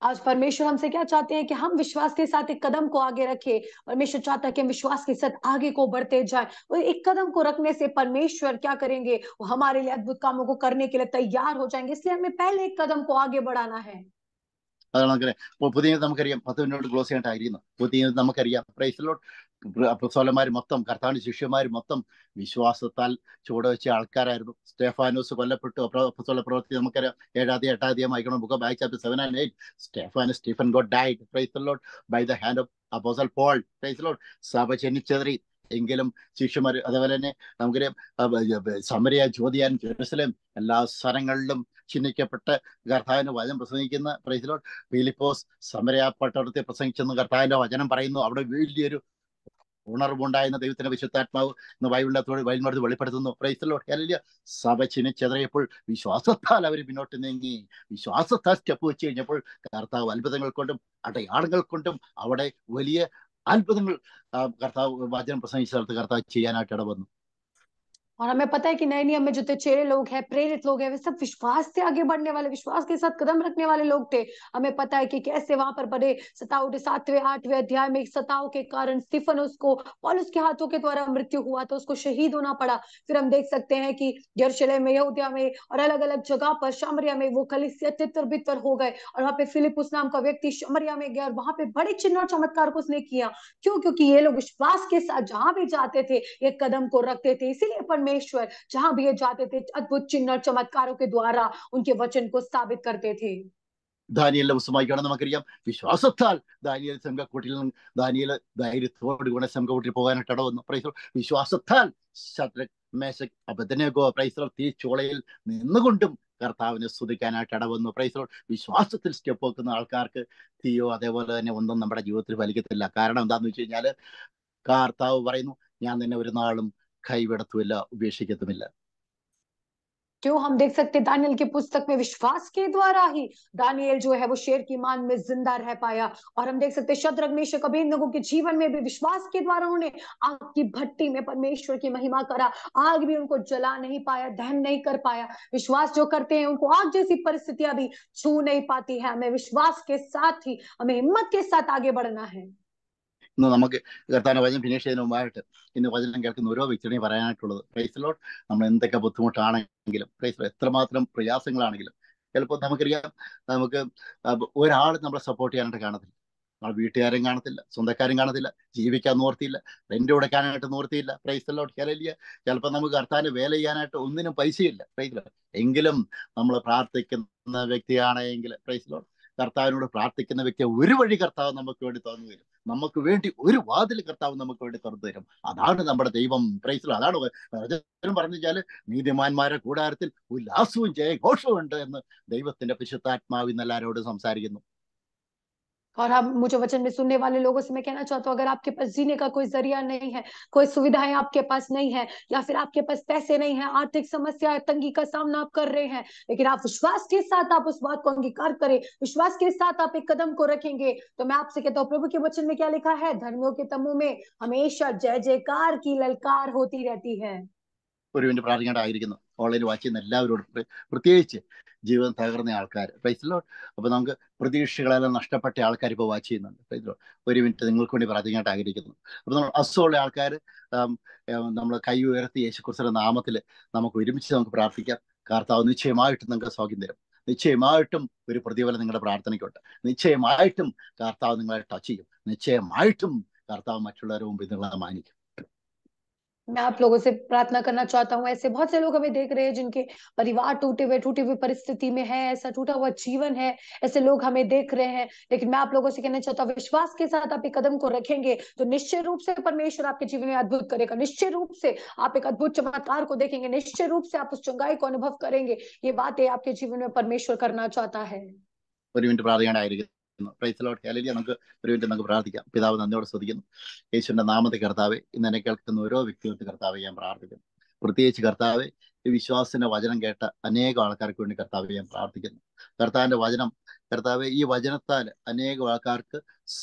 आज परमेश्वर हमसे क्या चाहते हैं कि हम विश्वास के साथ एक कदम को आगे रखें परमेश्वर चाहता है कि हम विश्वास के साथ आगे को बढ़ते जाए और एक कदम को रखने से परमेश्वर क्या करेंगे वो हमारे लिए अद्भुत कामों को करने के लिए तैयार हो जाएंगे इसलिए हमें पहले एक कदम को आगे बढ़ाना है അത് तो നമുക്കറിയാം പുതിയ നമുക്കറിയാം പത്ത് മിനിറ്റ് ക്ലോസ് ചെയ്യാൻ ആഗ്രഹിക്കുന്നു പുതിയ നമുക്കറിയാം പ്രൈസിലോട്ട് അപ്പസോലന്മാർ മൊത്തം കർത്താവിന് ശിഷ്യന്മാർ മൊത്തം വിശ്വാസത്താൽ ചുവട് വെച്ച ആൾക്കാരായിരുന്നു സ്റ്റേഫാനോസ് കൊല്ലപ്പെട്ടു അപ്പസ്വല പ്രവൃത്തി നമുക്കറിയാം ഏഴാതി എട്ടാദ്യം അയക്കണം book by chapter seven and eight Stephanos Stephen God died praise Lord by the hand of apostle Paul praise Lord സഭ ജനിച്ചതറി എങ്കിലും ശിഷ്യന്മാർ അതേപോലെ തന്നെ നമുക്കറിയാം സമരയ ജ്യോതിയാൻ ജെറുസലേം എല്ലാ സ്ഥലങ്ങളിലും ചിഹ്നിക്കപ്പെട്ട് കർത്താവിന്റെ വചനം പ്രസംഗിക്കുന്ന പ്രൈസിലോട്ട് ഫിലിപ്പോസ് സമരയാ പട്ടണത്തെ പ്രസംഗിച്ചെന്ന് കർത്താവിന്റെ വചനം പറയുന്നു അവിടെ വലിയൊരു ഉണർവുണ്ടായെന്ന ദൈവത്തിന്റെ വിശുദ്ധാത്മാവ് ഇന്ന് വൈവിളത്തോട് വൈകുന്നേരത്ത് വെളിപ്പെടുത്തുന്നു പ്രൈസലോ അല്ല സഭ ചിനിച്ചെതറിയപ്പോൾ വിശ്വാസത്താൽ അവർ മുന്നോട്ട് നീങ്ങി വിശ്വാസത്താൽ സ്റ്റെപ്പ് വെച്ച് കഴിഞ്ഞപ്പോൾ കർത്താവ് അത്ഭുതങ്ങൾ കൊണ്ടും അടയാളങ്ങൾ കൊണ്ടും അവിടെ വലിയ അത്ഭുതങ്ങൾ കർത്താവ് വചനം പ്രസംഗിച്ച സ്ഥലത്ത് കർത്താവ് ചെയ്യാനായിട്ട് ഇടവന്നു और हमें पता है कि नए नियम में जितने चेहरे लोग हैं प्रेरित लोग हैं वे सब विश्वास से आगे बढ़ने वाले विश्वास के साथ कदम रखने वाले लोग थे हमें पता है कि कैसे वहां पर बड़े सताओ सातवें आठवें अध्याय में सताओ के कारण स्टीफन उसको और उसके हाथों के द्वारा मृत्यु हुआ तो उसको शहीद होना पड़ा फिर हम देख सकते हैं कि यरूशलेम में यहूदिया में और अलग अलग जगह पर शमरिया में वो कल तितर बितर हो गए और वहां पे फिलिप उस नाम का व्यक्ति शमरिया में गया और वहां पे बड़े चिन्ह और चमत्कार को उसने किया क्यों क्योंकि ये लोग विश्वास के साथ जहां भी जाते थे ये कदम को रखते थे इसीलिए पर परमेश्वर जहां भी ये जाते थे अद्भुत चिन्ह और चमत्कारों के द्वारा उनके वचन को साबित करते थे ദാനിയലിനെ പുസ്തകമായിക്കാണ് നമുക്കറിയാം വിശ്വാസത്താൽ ദാനിയൽ സംഘക്കൂട്ടിൽ നിന്ന് ദാനിയൽ ധൈര്യത്തോടുകൂടെ സംഘക്കൂട്ടിൽ പോകാനായിട്ട് ഇടവന്നു പ്രൈസ് വിശ്വാസത്താൽ ശത്രക് മേശക് അബദ്ധനകോ പ്രൈസർ തീച്ചുളയിൽ നിന്നുകൊണ്ടും കർത്താവിനെ സ്തുതിക്കാനായിട്ട് ഇടവന്നു പ്രൈസോ വിശ്വാസത്തിൽ സ്റ്റെപ്പ് വെക്കുന്ന ആൾക്കാർക്ക് തീയോ അതേപോലെ തന്നെ ഒന്നും നമ്മുടെ ജീവിതത്തിൽ വലിക്കത്തില്ല കാരണം എന്താണെന്ന് വെച്ച് കഴിഞ്ഞാൽ കർത്താവ് പറയുന്നു ഞാൻ നിന്നെ ഒരു നാളും കൈവിടത്തുമില്ല ഉപേക്ഷിക്കത്തുമില്ല क्यों हम देख सकते दानियल की पुस्तक में विश्वास के द्वारा ही दानियल जो है वो शेर की मान में जिंदा रह पाया और हम देख सकते शत्रक में कबीरनगो के जीवन में भी विश्वास के द्वारा उन्होंने आग की भट्टी में परमेश्वर की महिमा करा आग भी उनको जला नहीं पाया दहन नहीं कर पाया विश्वास जो करते हैं उनको आग जैसी परिस्थितियां भी छू नहीं पाती है हमें विश्वास के साथ ही हमें हिम्मत के साथ आगे बढ़ना है ഇന്ന് നമുക്ക് കർത്താൻ വചനം ഫിനിഷ് ചെയ്യുന്ന മുമ്പായിട്ട് ഇന്ന് വചനം കേൾക്കുന്ന ഓരോ വ്യക്തിയുടെയും പറയാനായിട്ടുള്ളത് പ്രൈസിലോട്ട് നമ്മൾ എന്തൊക്കെ ബുദ്ധിമുട്ടാണെങ്കിലും പ്രൈസിലോ എത്രമാത്രം പ്രയാസങ്ങളാണെങ്കിലും ചിലപ്പോൾ നമുക്കറിയാം നമുക്ക് ഒരാൾ നമ്മളെ സപ്പോർട്ട് ചെയ്യാനായിട്ട് കാണത്തില്ല നമ്മളെ വീട്ടുകാരും കാണത്തില്ല സ്വന്തക്കാരും കാണത്തില്ല ജീവിക്കാൻ നോർത്തിയില്ല റെൻ്റ് കൊടുക്കാനായിട്ട് നോർത്തിയില്ല പ്രൈസിലോട്ട് കയറില്ല ചിലപ്പോൾ നമുക്ക് കർത്താൻ വേല ചെയ്യാനായിട്ട് ഒന്നിനും പൈസയില്ല പ്രൈസിലോ എങ്കിലും നമ്മൾ പ്രാർത്ഥിക്കുന്ന വ്യക്തിയാണെങ്കിൽ പ്രൈസിലോട്ട് കർത്താവിനോട് പ്രാർത്ഥിക്കുന്ന വ്യക്തി ഒരു വഴി കർത്താവ് നമുക്ക് വേണ്ടി തോന്നുന്നു നമുക്ക് വേണ്ടി ഒരു വാതിൽ കർത്താവ് നമുക്ക് വേണ്ടി തുറന്നു തരും അതാണ് നമ്മുടെ ദൈവം പ്രൈസിൽ അതാണ് പറഞ്ഞു വെച്ചാൽ നീതിമാന്മാരെ കൂടാരത്തിൽ ഉല്ലാസവും ജയഘോഷവും ഉണ്ട് എന്ന് ദൈവത്തിന്റെ പിശുദ്ധാത്മാവ് സംസാരിക്കുന്നു और हम मुझे वचन में सुनने वाले लोगों से मैं कहना चाहता हूँ अगर आपके पास जीने का कोई जरिया नहीं है कोई सुविधाएं आपके पास नहीं है या फिर आपके पास पैसे नहीं है आर्थिक समस्या तंगी का सामना आप कर रहे हैं लेकिन आप विश्वास के साथ आप उस बात को अंगीकार करें विश्वास के साथ आप एक कदम को रखेंगे तो मैं आपसे कहता हूँ प्रभु के वचन में क्या लिखा है धर्मियों के तमो में हमेशा जय जयकार की ललकार होती रहती है ഒരു മിനിറ്റ് പ്രാർത്ഥിക്കേണ്ട ആയിരിക്കുന്നു ഓൺലൈനിൽ വായിക്കുന്ന എല്ലാവരോടും പ്രത്യേകിച്ച് ജീവിതം തകർന്ന ആൾക്കാർ പ്രൈസിലോട്ട് അപ്പോൾ നമുക്ക് പ്രതീക്ഷകളെല്ലാം നഷ്ടപ്പെട്ട ആൾക്കാർ ഇപ്പൊ വാച്ച് ചെയ്യുന്നുണ്ട് പ്രൈസിലോട്ട് ഒരു മിനിറ്റ് നിങ്ങൾക്ക് വേണ്ടി പ്രാർത്ഥിക്കാനായിട്ട് ആഗ്രഹിക്കുന്നു അപ്പോൾ നമ്മൾ അസുഖമുള്ള ആൾക്കാർ നമ്മൾ കൈ ഉയർത്തി യേശുക്കുറിച്ചിൻ്റെ നാമത്തിൽ നമുക്ക് ഒരുമിച്ച് നമുക്ക് പ്രാർത്ഥിക്കാം കർത്താവ് നിശ്ചയമായിട്ട് നിങ്ങൾക്ക് സൗഖ്യം തരും നിശ്ചയമായിട്ടും ഒരു പ്രതിഫലം നിങ്ങളുടെ പ്രാർത്ഥനയ്ക്കുണ്ട് നിശ്ചയമായിട്ടും കർത്താവ് നിങ്ങളെ ടച്ച് ചെയ്യും നിശ്ചയമായിട്ടും കർത്താവ് മറ്റുള്ളവരെ മുമ്പിൽ നിങ്ങളെ മാനിക്കും मैं आप लोगों से प्रार्थना करना चाहता हूँ ऐसे बहुत से लोग हमें देख रहे हैं जिनके परिवार टूटे हुए टूटे हुए परिस्थिति में है ऐसा टूटा हुआ जीवन है ऐसे लोग हमें देख रहे हैं लेकिन मैं आप लोगों से कहना चाहता हूँ विश्वास के साथ आप एक कदम को रखेंगे तो निश्चय रूप से परमेश्वर आपके जीवन में अद्भुत करेगा निश्चय रूप से आप एक अद्भुत चमत्कार को देखेंगे निश्चय रूप से आप उस चंगाई को अनुभव करेंगे ये बातें आपके जीवन में परमेश्वर करना चाहता है പ്രാർത്ഥിക്കുന്നു പ്രൈസലോട്ട് ഹേലിയ നമുക്ക് മിനിറ്റ് നമുക്ക് പ്രാർത്ഥിക്കാം പിതാവ് നന്ദിയോട് ശ്രദ്ധിക്കുന്നു യേശുവിന്റെ നാമത്തെ കർത്താവ് ഇന്ന് എന്നെ കേൾക്കുന്ന ഓരോ വ്യക്തികൾക്ക് കർത്താവ് ഞാൻ പ്രാർത്ഥിക്കുന്നു പ്രത്യേകിച്ച് കർത്താവ് ഈ വിശ്വാസത്തിന്റെ വചനം കേട്ട അനേകം ആൾക്കാർക്ക് വേണ്ടി കർത്താവ് ഞാൻ പ്രാർത്ഥിക്കുന്നു കർത്താവിന്റെ വചനം കർത്താവ് ഈ വചനത്താൽ അനേകം ആൾക്കാർക്ക്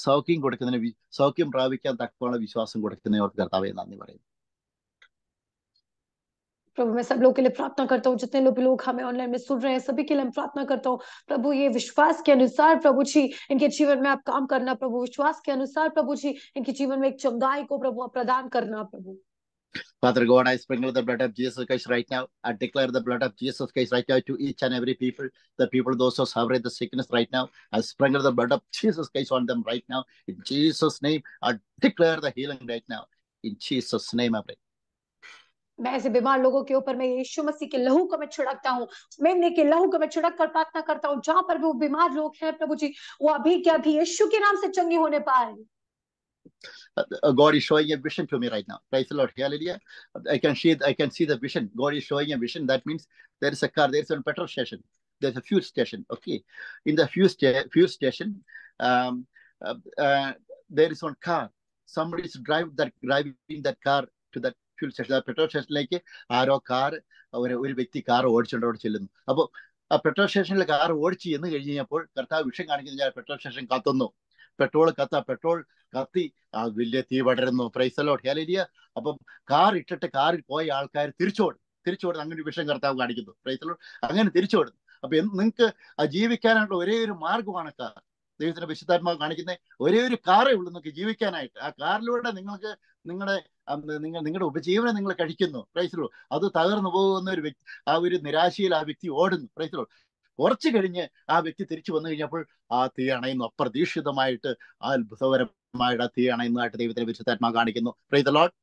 സൗഖ്യം കൊടുക്കുന്നതിന് സൗഖ്യം പ്രാപിക്കാൻ തക്കവണ വിശ്വാസം കൊടുക്കുന്നവർക്ക് കർത്താവെ നന്ദി പറയുന്നു प्रभु मैं सब लोग के लिए प्रार्थना करता हूँ जितने लोग लोग हमें ऑनलाइन में सुन रहे हैं सभी के लिए मैं प्रार्थना करता हूँ प्रभु ये विश्वास के अनुसार प्रभु जी इनके जीवन में आप काम करना प्रभु विश्वास के अनुसार प्रभु जी इनके जीवन में एक चंगाई को प्रभु आप प्रदान करना प्रभु Father God, I sprinkle the blood of Jesus Christ right now. I declare the blood of Jesus Christ right now to each and every people. The people, those who suffer the sickness right now, I sprinkle the blood of Jesus Christ on them right now. In Jesus' name, I declare the healing right now. In Jesus' name, I pray. मैं ऐसे बीमार लोगों के ऊपर मैं यीशु मसीह के लहू को मैं छिड़कता हूँ मेमने के लहू को मैं छिड़क कर प्रार्थना करता हूँ जहां पर भी वो बीमार लोग हैं प्रभु जी वो अभी क्या अभी यीशु के नाम से चंगे होने पाए Uh, God is showing a vision to me right now. Praise the Lord. Hallelujah. I can see I can see the vision. God is showing a vision. That means there is a car, there is a petrol station, there's a fuel station. Okay. In the fuel, sta- fuel station, um, uh, uh, there is one car. Somebody is drive that driving that car to that fuel station petrol സ്റ്റേഷനിലേക്ക് ആരോ car ഒരു ഒരു വ്യക്തി car ഓടിച്ചുകൊണ്ട് അവിടെ ചെല്ലുന്നു അപ്പോൾ ആ പെട്രോൾ സ്റ്റേഷനിൽ കാർ ഓടിച്ച് എന്ന് കഴിഞ്ഞ് കഴിഞ്ഞപ്പോൾ കർത്താവ് വിഷം കാണിക്കുന്ന ഞാൻ പെട്രോൾ സ്റ്റേഷൻ കത്തുന്നു പെട്രോൾ കത്ത പെട്രോൾ കത്തി ആ വലിയ തീ പടരുന്നു പ്രൈസലോട്ട് ഹേലിയ അപ്പം കാർ ഇട്ടിട്ട് കാറിൽ പോയ ആൾക്കാർ തിരിച്ചോടും തിരിച്ചോടും അങ്ങനെ വിഷം കർത്താവ് കാണിക്കുന്നു പ്രൈസലോട്ട് അങ്ങനെ തിരിച്ചോടും അപ്പൊ നിങ്ങൾക്ക് ജീവിക്കാനായിട്ടുള്ള ഒരേ ഒരു മാർഗമാണ് കാർ ദൈവത്തിന്റെ വിശുദ്ധാത്മാവ് കാണിക്കുന്ന ഒരേ ഒരു കാറേ ഉള്ളൂ നിങ്ങൾക്ക് ജീവിക്കാനായിട്ട് ആ കാറിലൂടെ നിങ്ങൾക്ക് നിങ്ങളുടെ നിങ്ങൾ നിങ്ങളുടെ ഉപജീവനം നിങ്ങൾ കഴിക്കുന്നു പ്രൈസിലോ അത് തകർന്നു പോകുന്ന ഒരു വ്യക്തി ആ ഒരു നിരാശയിൽ ആ വ്യക്തി ഓടുന്നു പ്രൈസിലോ കുറച്ച് കഴിഞ്ഞ് ആ വ്യക്തി തിരിച്ചു വന്നു കഴിഞ്ഞപ്പോൾ ആ തീ അണയുന്നു അപ്രതീക്ഷിതമായിട്ട് അത്ഭുതപരമായിട്ട് ആ തീ അണയുന്നതായിട്ട് ദൈവത്തിന്റെ വിശുദ്ധാത്മാവ് കാണിക്കുന്നു പ്രൈസ് ലോട്ട്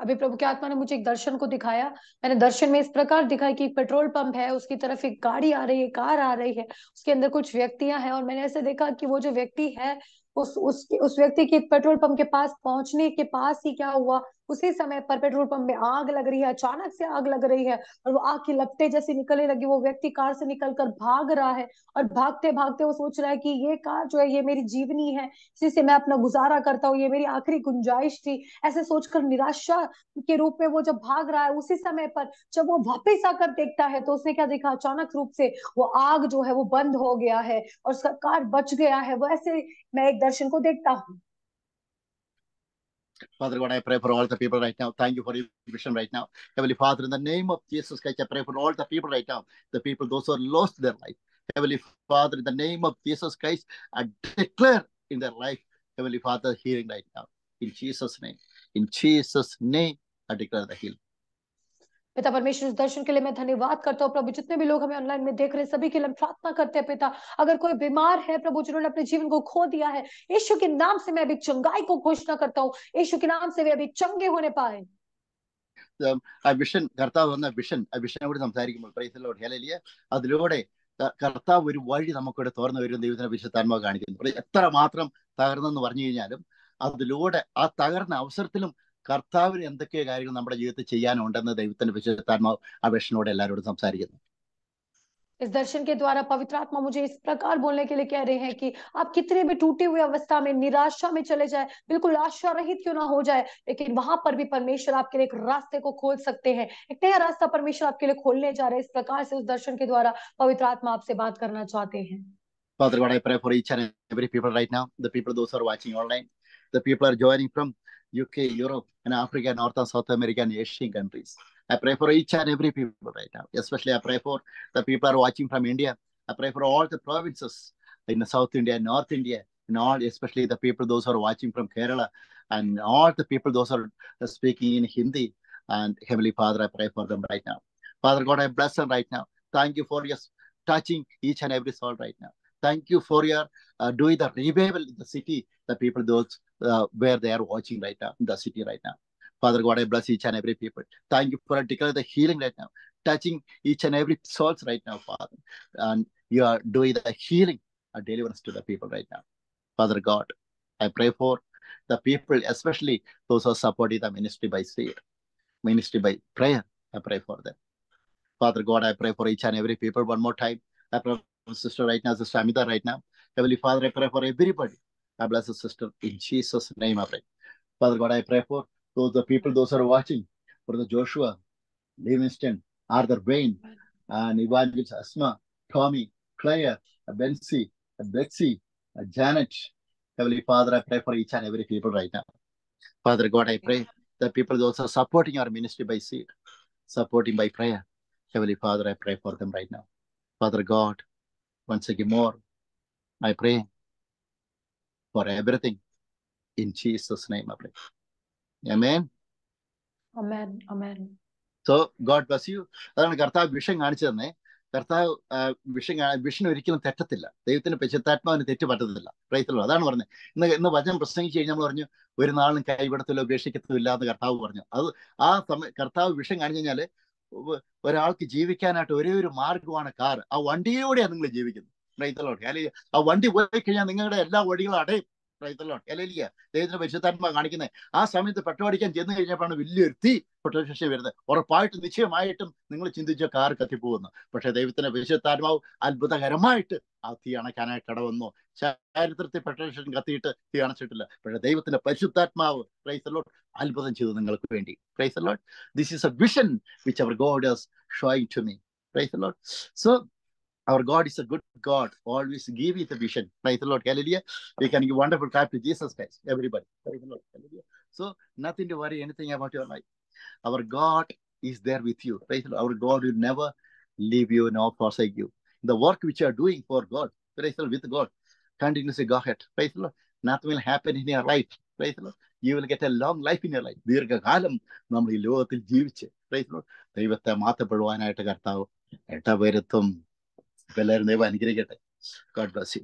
अभी प्रभु की आत्मा ने मुझे एक दर्शन को दिखाया मैंने दर्शन में इस प्रकार दिखाया कि एक पेट्रोल पंप है उसकी तरफ एक गाड़ी आ रही है कार आ रही है उसके अंदर कुछ व्यक्तियां हैं और मैंने ऐसे देखा कि वो जो व्यक्ति है उस उस उस व्यक्ति के पेट्रोल पंप के पास पहुंचने के पास ही क्या हुआ उसी समय पर पेट्रोल पंप में आग लग रही है अचानक से आग लग रही है और वो आग की लपटे जैसी निकलने लगी वो व्यक्ति कार से निकल कर भाग रहा है और भागते भागते वो सोच रहा है कि ये कार जो है ये मेरी जीवनी है इसी से मैं अपना गुजारा करता हूँ ये मेरी आखिरी गुंजाइश थी ऐसे सोचकर निराशा के रूप में वो जब भाग रहा है उसी समय पर जब वो वापिस आकर देखता है तो उसने क्या देखा अचानक रूप से वो आग जो है वो बंद हो गया है और उसका कार बच गया है वो ऐसे मैं एक दर्शन को देखता हूँ Father God, I pray for all the people right now. Thank you for your vision right now. Heavenly Father, in the name of Jesus Christ, I pray for all the people right now. The people, those who have lost their life. Heavenly Father, in the name of Jesus Christ, I declare in their life, Heavenly Father, healing right now. In Jesus' name. In Jesus' name, I declare the healing. पिता परमेश्वर इस दर्शन के लिए मैं धन्यवाद करता हूँ प्रभु जितने भी लोग हमें ऑनलाइन में देख रहे हैं सभी के लिए प्रार्थना करते हैं पिता अगर कोई बीमार है प्रभु जिन्होंने अपने जीवन को खो दिया है यीशु के नाम से मैं अभी चंगाई को घोषणा करता हूँ यीशु के नाम से वे अभी चंगे होने पाए ആ um, അതിലൂടെ കർത്താവ് ഒരു വഴി നമുക്കിവിടെ തുറന്നു വരുന്ന ദൈവത്തിന്റെ വിശുദ്ധാത്മാവ് കാണിക്കുന്നു എത്ര മാത്രം തകർന്നെന്ന് പറഞ്ഞു കഴിഞ്ഞാലും അതിലൂടെ ആ തകർന്ന അവസരത്തിലും കർത്താവിന് എന്തൊക്കെ കാര്യങ്ങൾ നമ്മുടെ ജീവിതത്തിൽ ചെയ്യാനുണ്ടെന്ന് ദൈവത്തിന്റെ വിശുദ്ധാത്മാവ് അപേക്ഷനോട് എല്ലാവരോടും സംസാരിക്കുന്നു इस दर्शन के द्वारा पवित्र आत्मा मुझे इस प्रकार बोलने के लिए कह रहे हैं कि आप कितने भी टूटी हुई अवस्था में निराशा में चले जाए बिल्कुल आशा रहित क्यों ना हो जाए लेकिन वहां पर भी परमेश्वर आपके लिए एक रास्ते को खोल सकते हैं एक नया रास्ता परमेश्वर आपके लिए खोलने जा रहे हैं इस प्रकार से उस दर्शन के द्वारा पवित्र आत्मा आपसे बात करना चाहते हैं Father I pray for each and every people right now, the people those are watching online, the people are joining from UK, Europe, and Africa, North and South America, and Asian countries. I pray for each and every people right now. Especially I pray for the people are watching from India. I pray for all the provinces in South India, North India, and all, especially the people those who are watching from Kerala, and all the people those are speaking in Hindi. And Heavenly Father, I pray for them right now. Father God, I bless them right now. Thank you for your touching each and every soul right now. Thank you for your uh, doing the revival in the city, the people, those uh, where they are watching right now in the city right now. Father God, I bless each and every people. Thank you for declaring the healing right now, touching each and every souls right now, Father. And you are doing the healing and deliverance to the people right now. Father God, I pray for the people, especially those who are supporting the ministry by seed, ministry by prayer. I pray for them. Father God, I pray for each and every people one more time. I pray for sister right now, sister Amita right now. Heavenly Father, I pray for everybody I bless the sister in Jesus' name, I pray. Father God, I pray for those the people, those are watching, for the Joshua, Livingston, Arthur Wayne, and uh, Evangelist Asma, Tommy, Claire, uh, Bensi, uh, Betsy, Janet. Heavenly Father, I pray for each and every people right now. Father God, I pray that people those are supporting our ministry by seed, supporting by prayer. Heavenly Father, I pray for them right now. Father God, once again more, I pray for everything. In Jesus' name, I pray. Amen. Amen. Amen. So God bless you അതാണ് കർത്താവ് വിഷം കാണിച്ചു തന്നെ കർത്താവ് വിഷം vision ഒരിക്കലും തെറ്റത്തില്ല ദൈവത്തിന് പരിശുദ്ധാത്മാവിന് തെറ്റ് പറ്റത്തില്ല പ്രയത്തിലുള്ള അതാണ് പറഞ്ഞത് ഇന്ന് ഇന്ന് വചനം പ്രസംഗിച്ചു കഴിഞ്ഞാൽ നമ്മൾ പറഞ്ഞു ഒരു നാളും കൈവിടത്തില്ല ഉപേക്ഷിക്കത്തില്ല എന്ന് കർത്താവ് പറഞ്ഞു അത് ആ സമയം കർത്താവ് വിഷം കാണിച്ചു കഴിഞ്ഞാല് ഒരാൾക്ക് ജീവിക്കാനായിട്ട് ഒരേ ഒരു മാർഗമാണ് കാർ ആ വണ്ടിയിലൂടെയാണ് നിങ്ങൾ ജീവിക്കുന്നത് പ്രൈത്തലോട്ടെ അല്ലെങ്കിൽ ആ വണ്ടി പോയി കഴിഞ്ഞാൽ നിങ്ങളുടെ എല്ലാ വഴികളും അടയും പ്രൈത്തലോട്ടെ അല്ലെങ്കിൽ ദൈവത്തിന്റെ പരിശുദ്ധാത്മ കാണിക്കുന്നത് ആ സമയത്ത് പെട്ടോടിക്കാൻ ചെന്ന് കഴിഞ്ഞപ്പോഴാണ് വലിയൊരു തീ പെട്ടോശിക്ഷ വരുന്നത് ഉറപ്പായിട്ട് നിശ്ചയമായിട്ടും നിങ്ങൾ ചിന്തിച്ച കാർ കത്തിപ്പോകുന്നു പക്ഷെ ദൈവത്തിന്റെ പരിശുദ്ധാത്മാവ് അത്ഭുതകരമായിട്ട് ആ തീ അണയ്ക്കാനായിട്ട് ഇടവന്നു ചാരിത്രത്തിൽ പെട്ടോശിഷൻ കത്തിയിട്ട് തീ അണച്ചിട്ടില്ല പക്ഷെ ദൈവത്തിന്റെ പരിശുദ്ധാത്മാവ് പ്രൈസലോട്ട് അത്ഭുതം ചെയ്തു നിങ്ങൾക്ക് വേണ്ടി praise the Lord this is a vision which our God showing to me praise the Lord so Our God is a good God, always give you the vision. Praise the Lord. Hallelujah. We can give wonderful clap to Jesus Christ, everybody. Praise the Lord. Hallelujah. So, nothing to worry anything about your life. Our God is there with you. Praise the Lord. Our God will never leave you nor forsake you. The work which you are doing for God, praise the Lord, with God, continuously go ahead. Praise the Lord. Nothing will happen in your life. Praise the Lord. You will get a long life in your life. നമ്മൾ ഈ ലോകത്തിൽ ജീവിച്ച് price load ദൈവത്തെ മാറ്റപ്പെടുവാനായിട്ട് കർത്താവ് എല്ലാവരും ദൈവം അനുഗ്രഹിക്കട്ടെ God bless U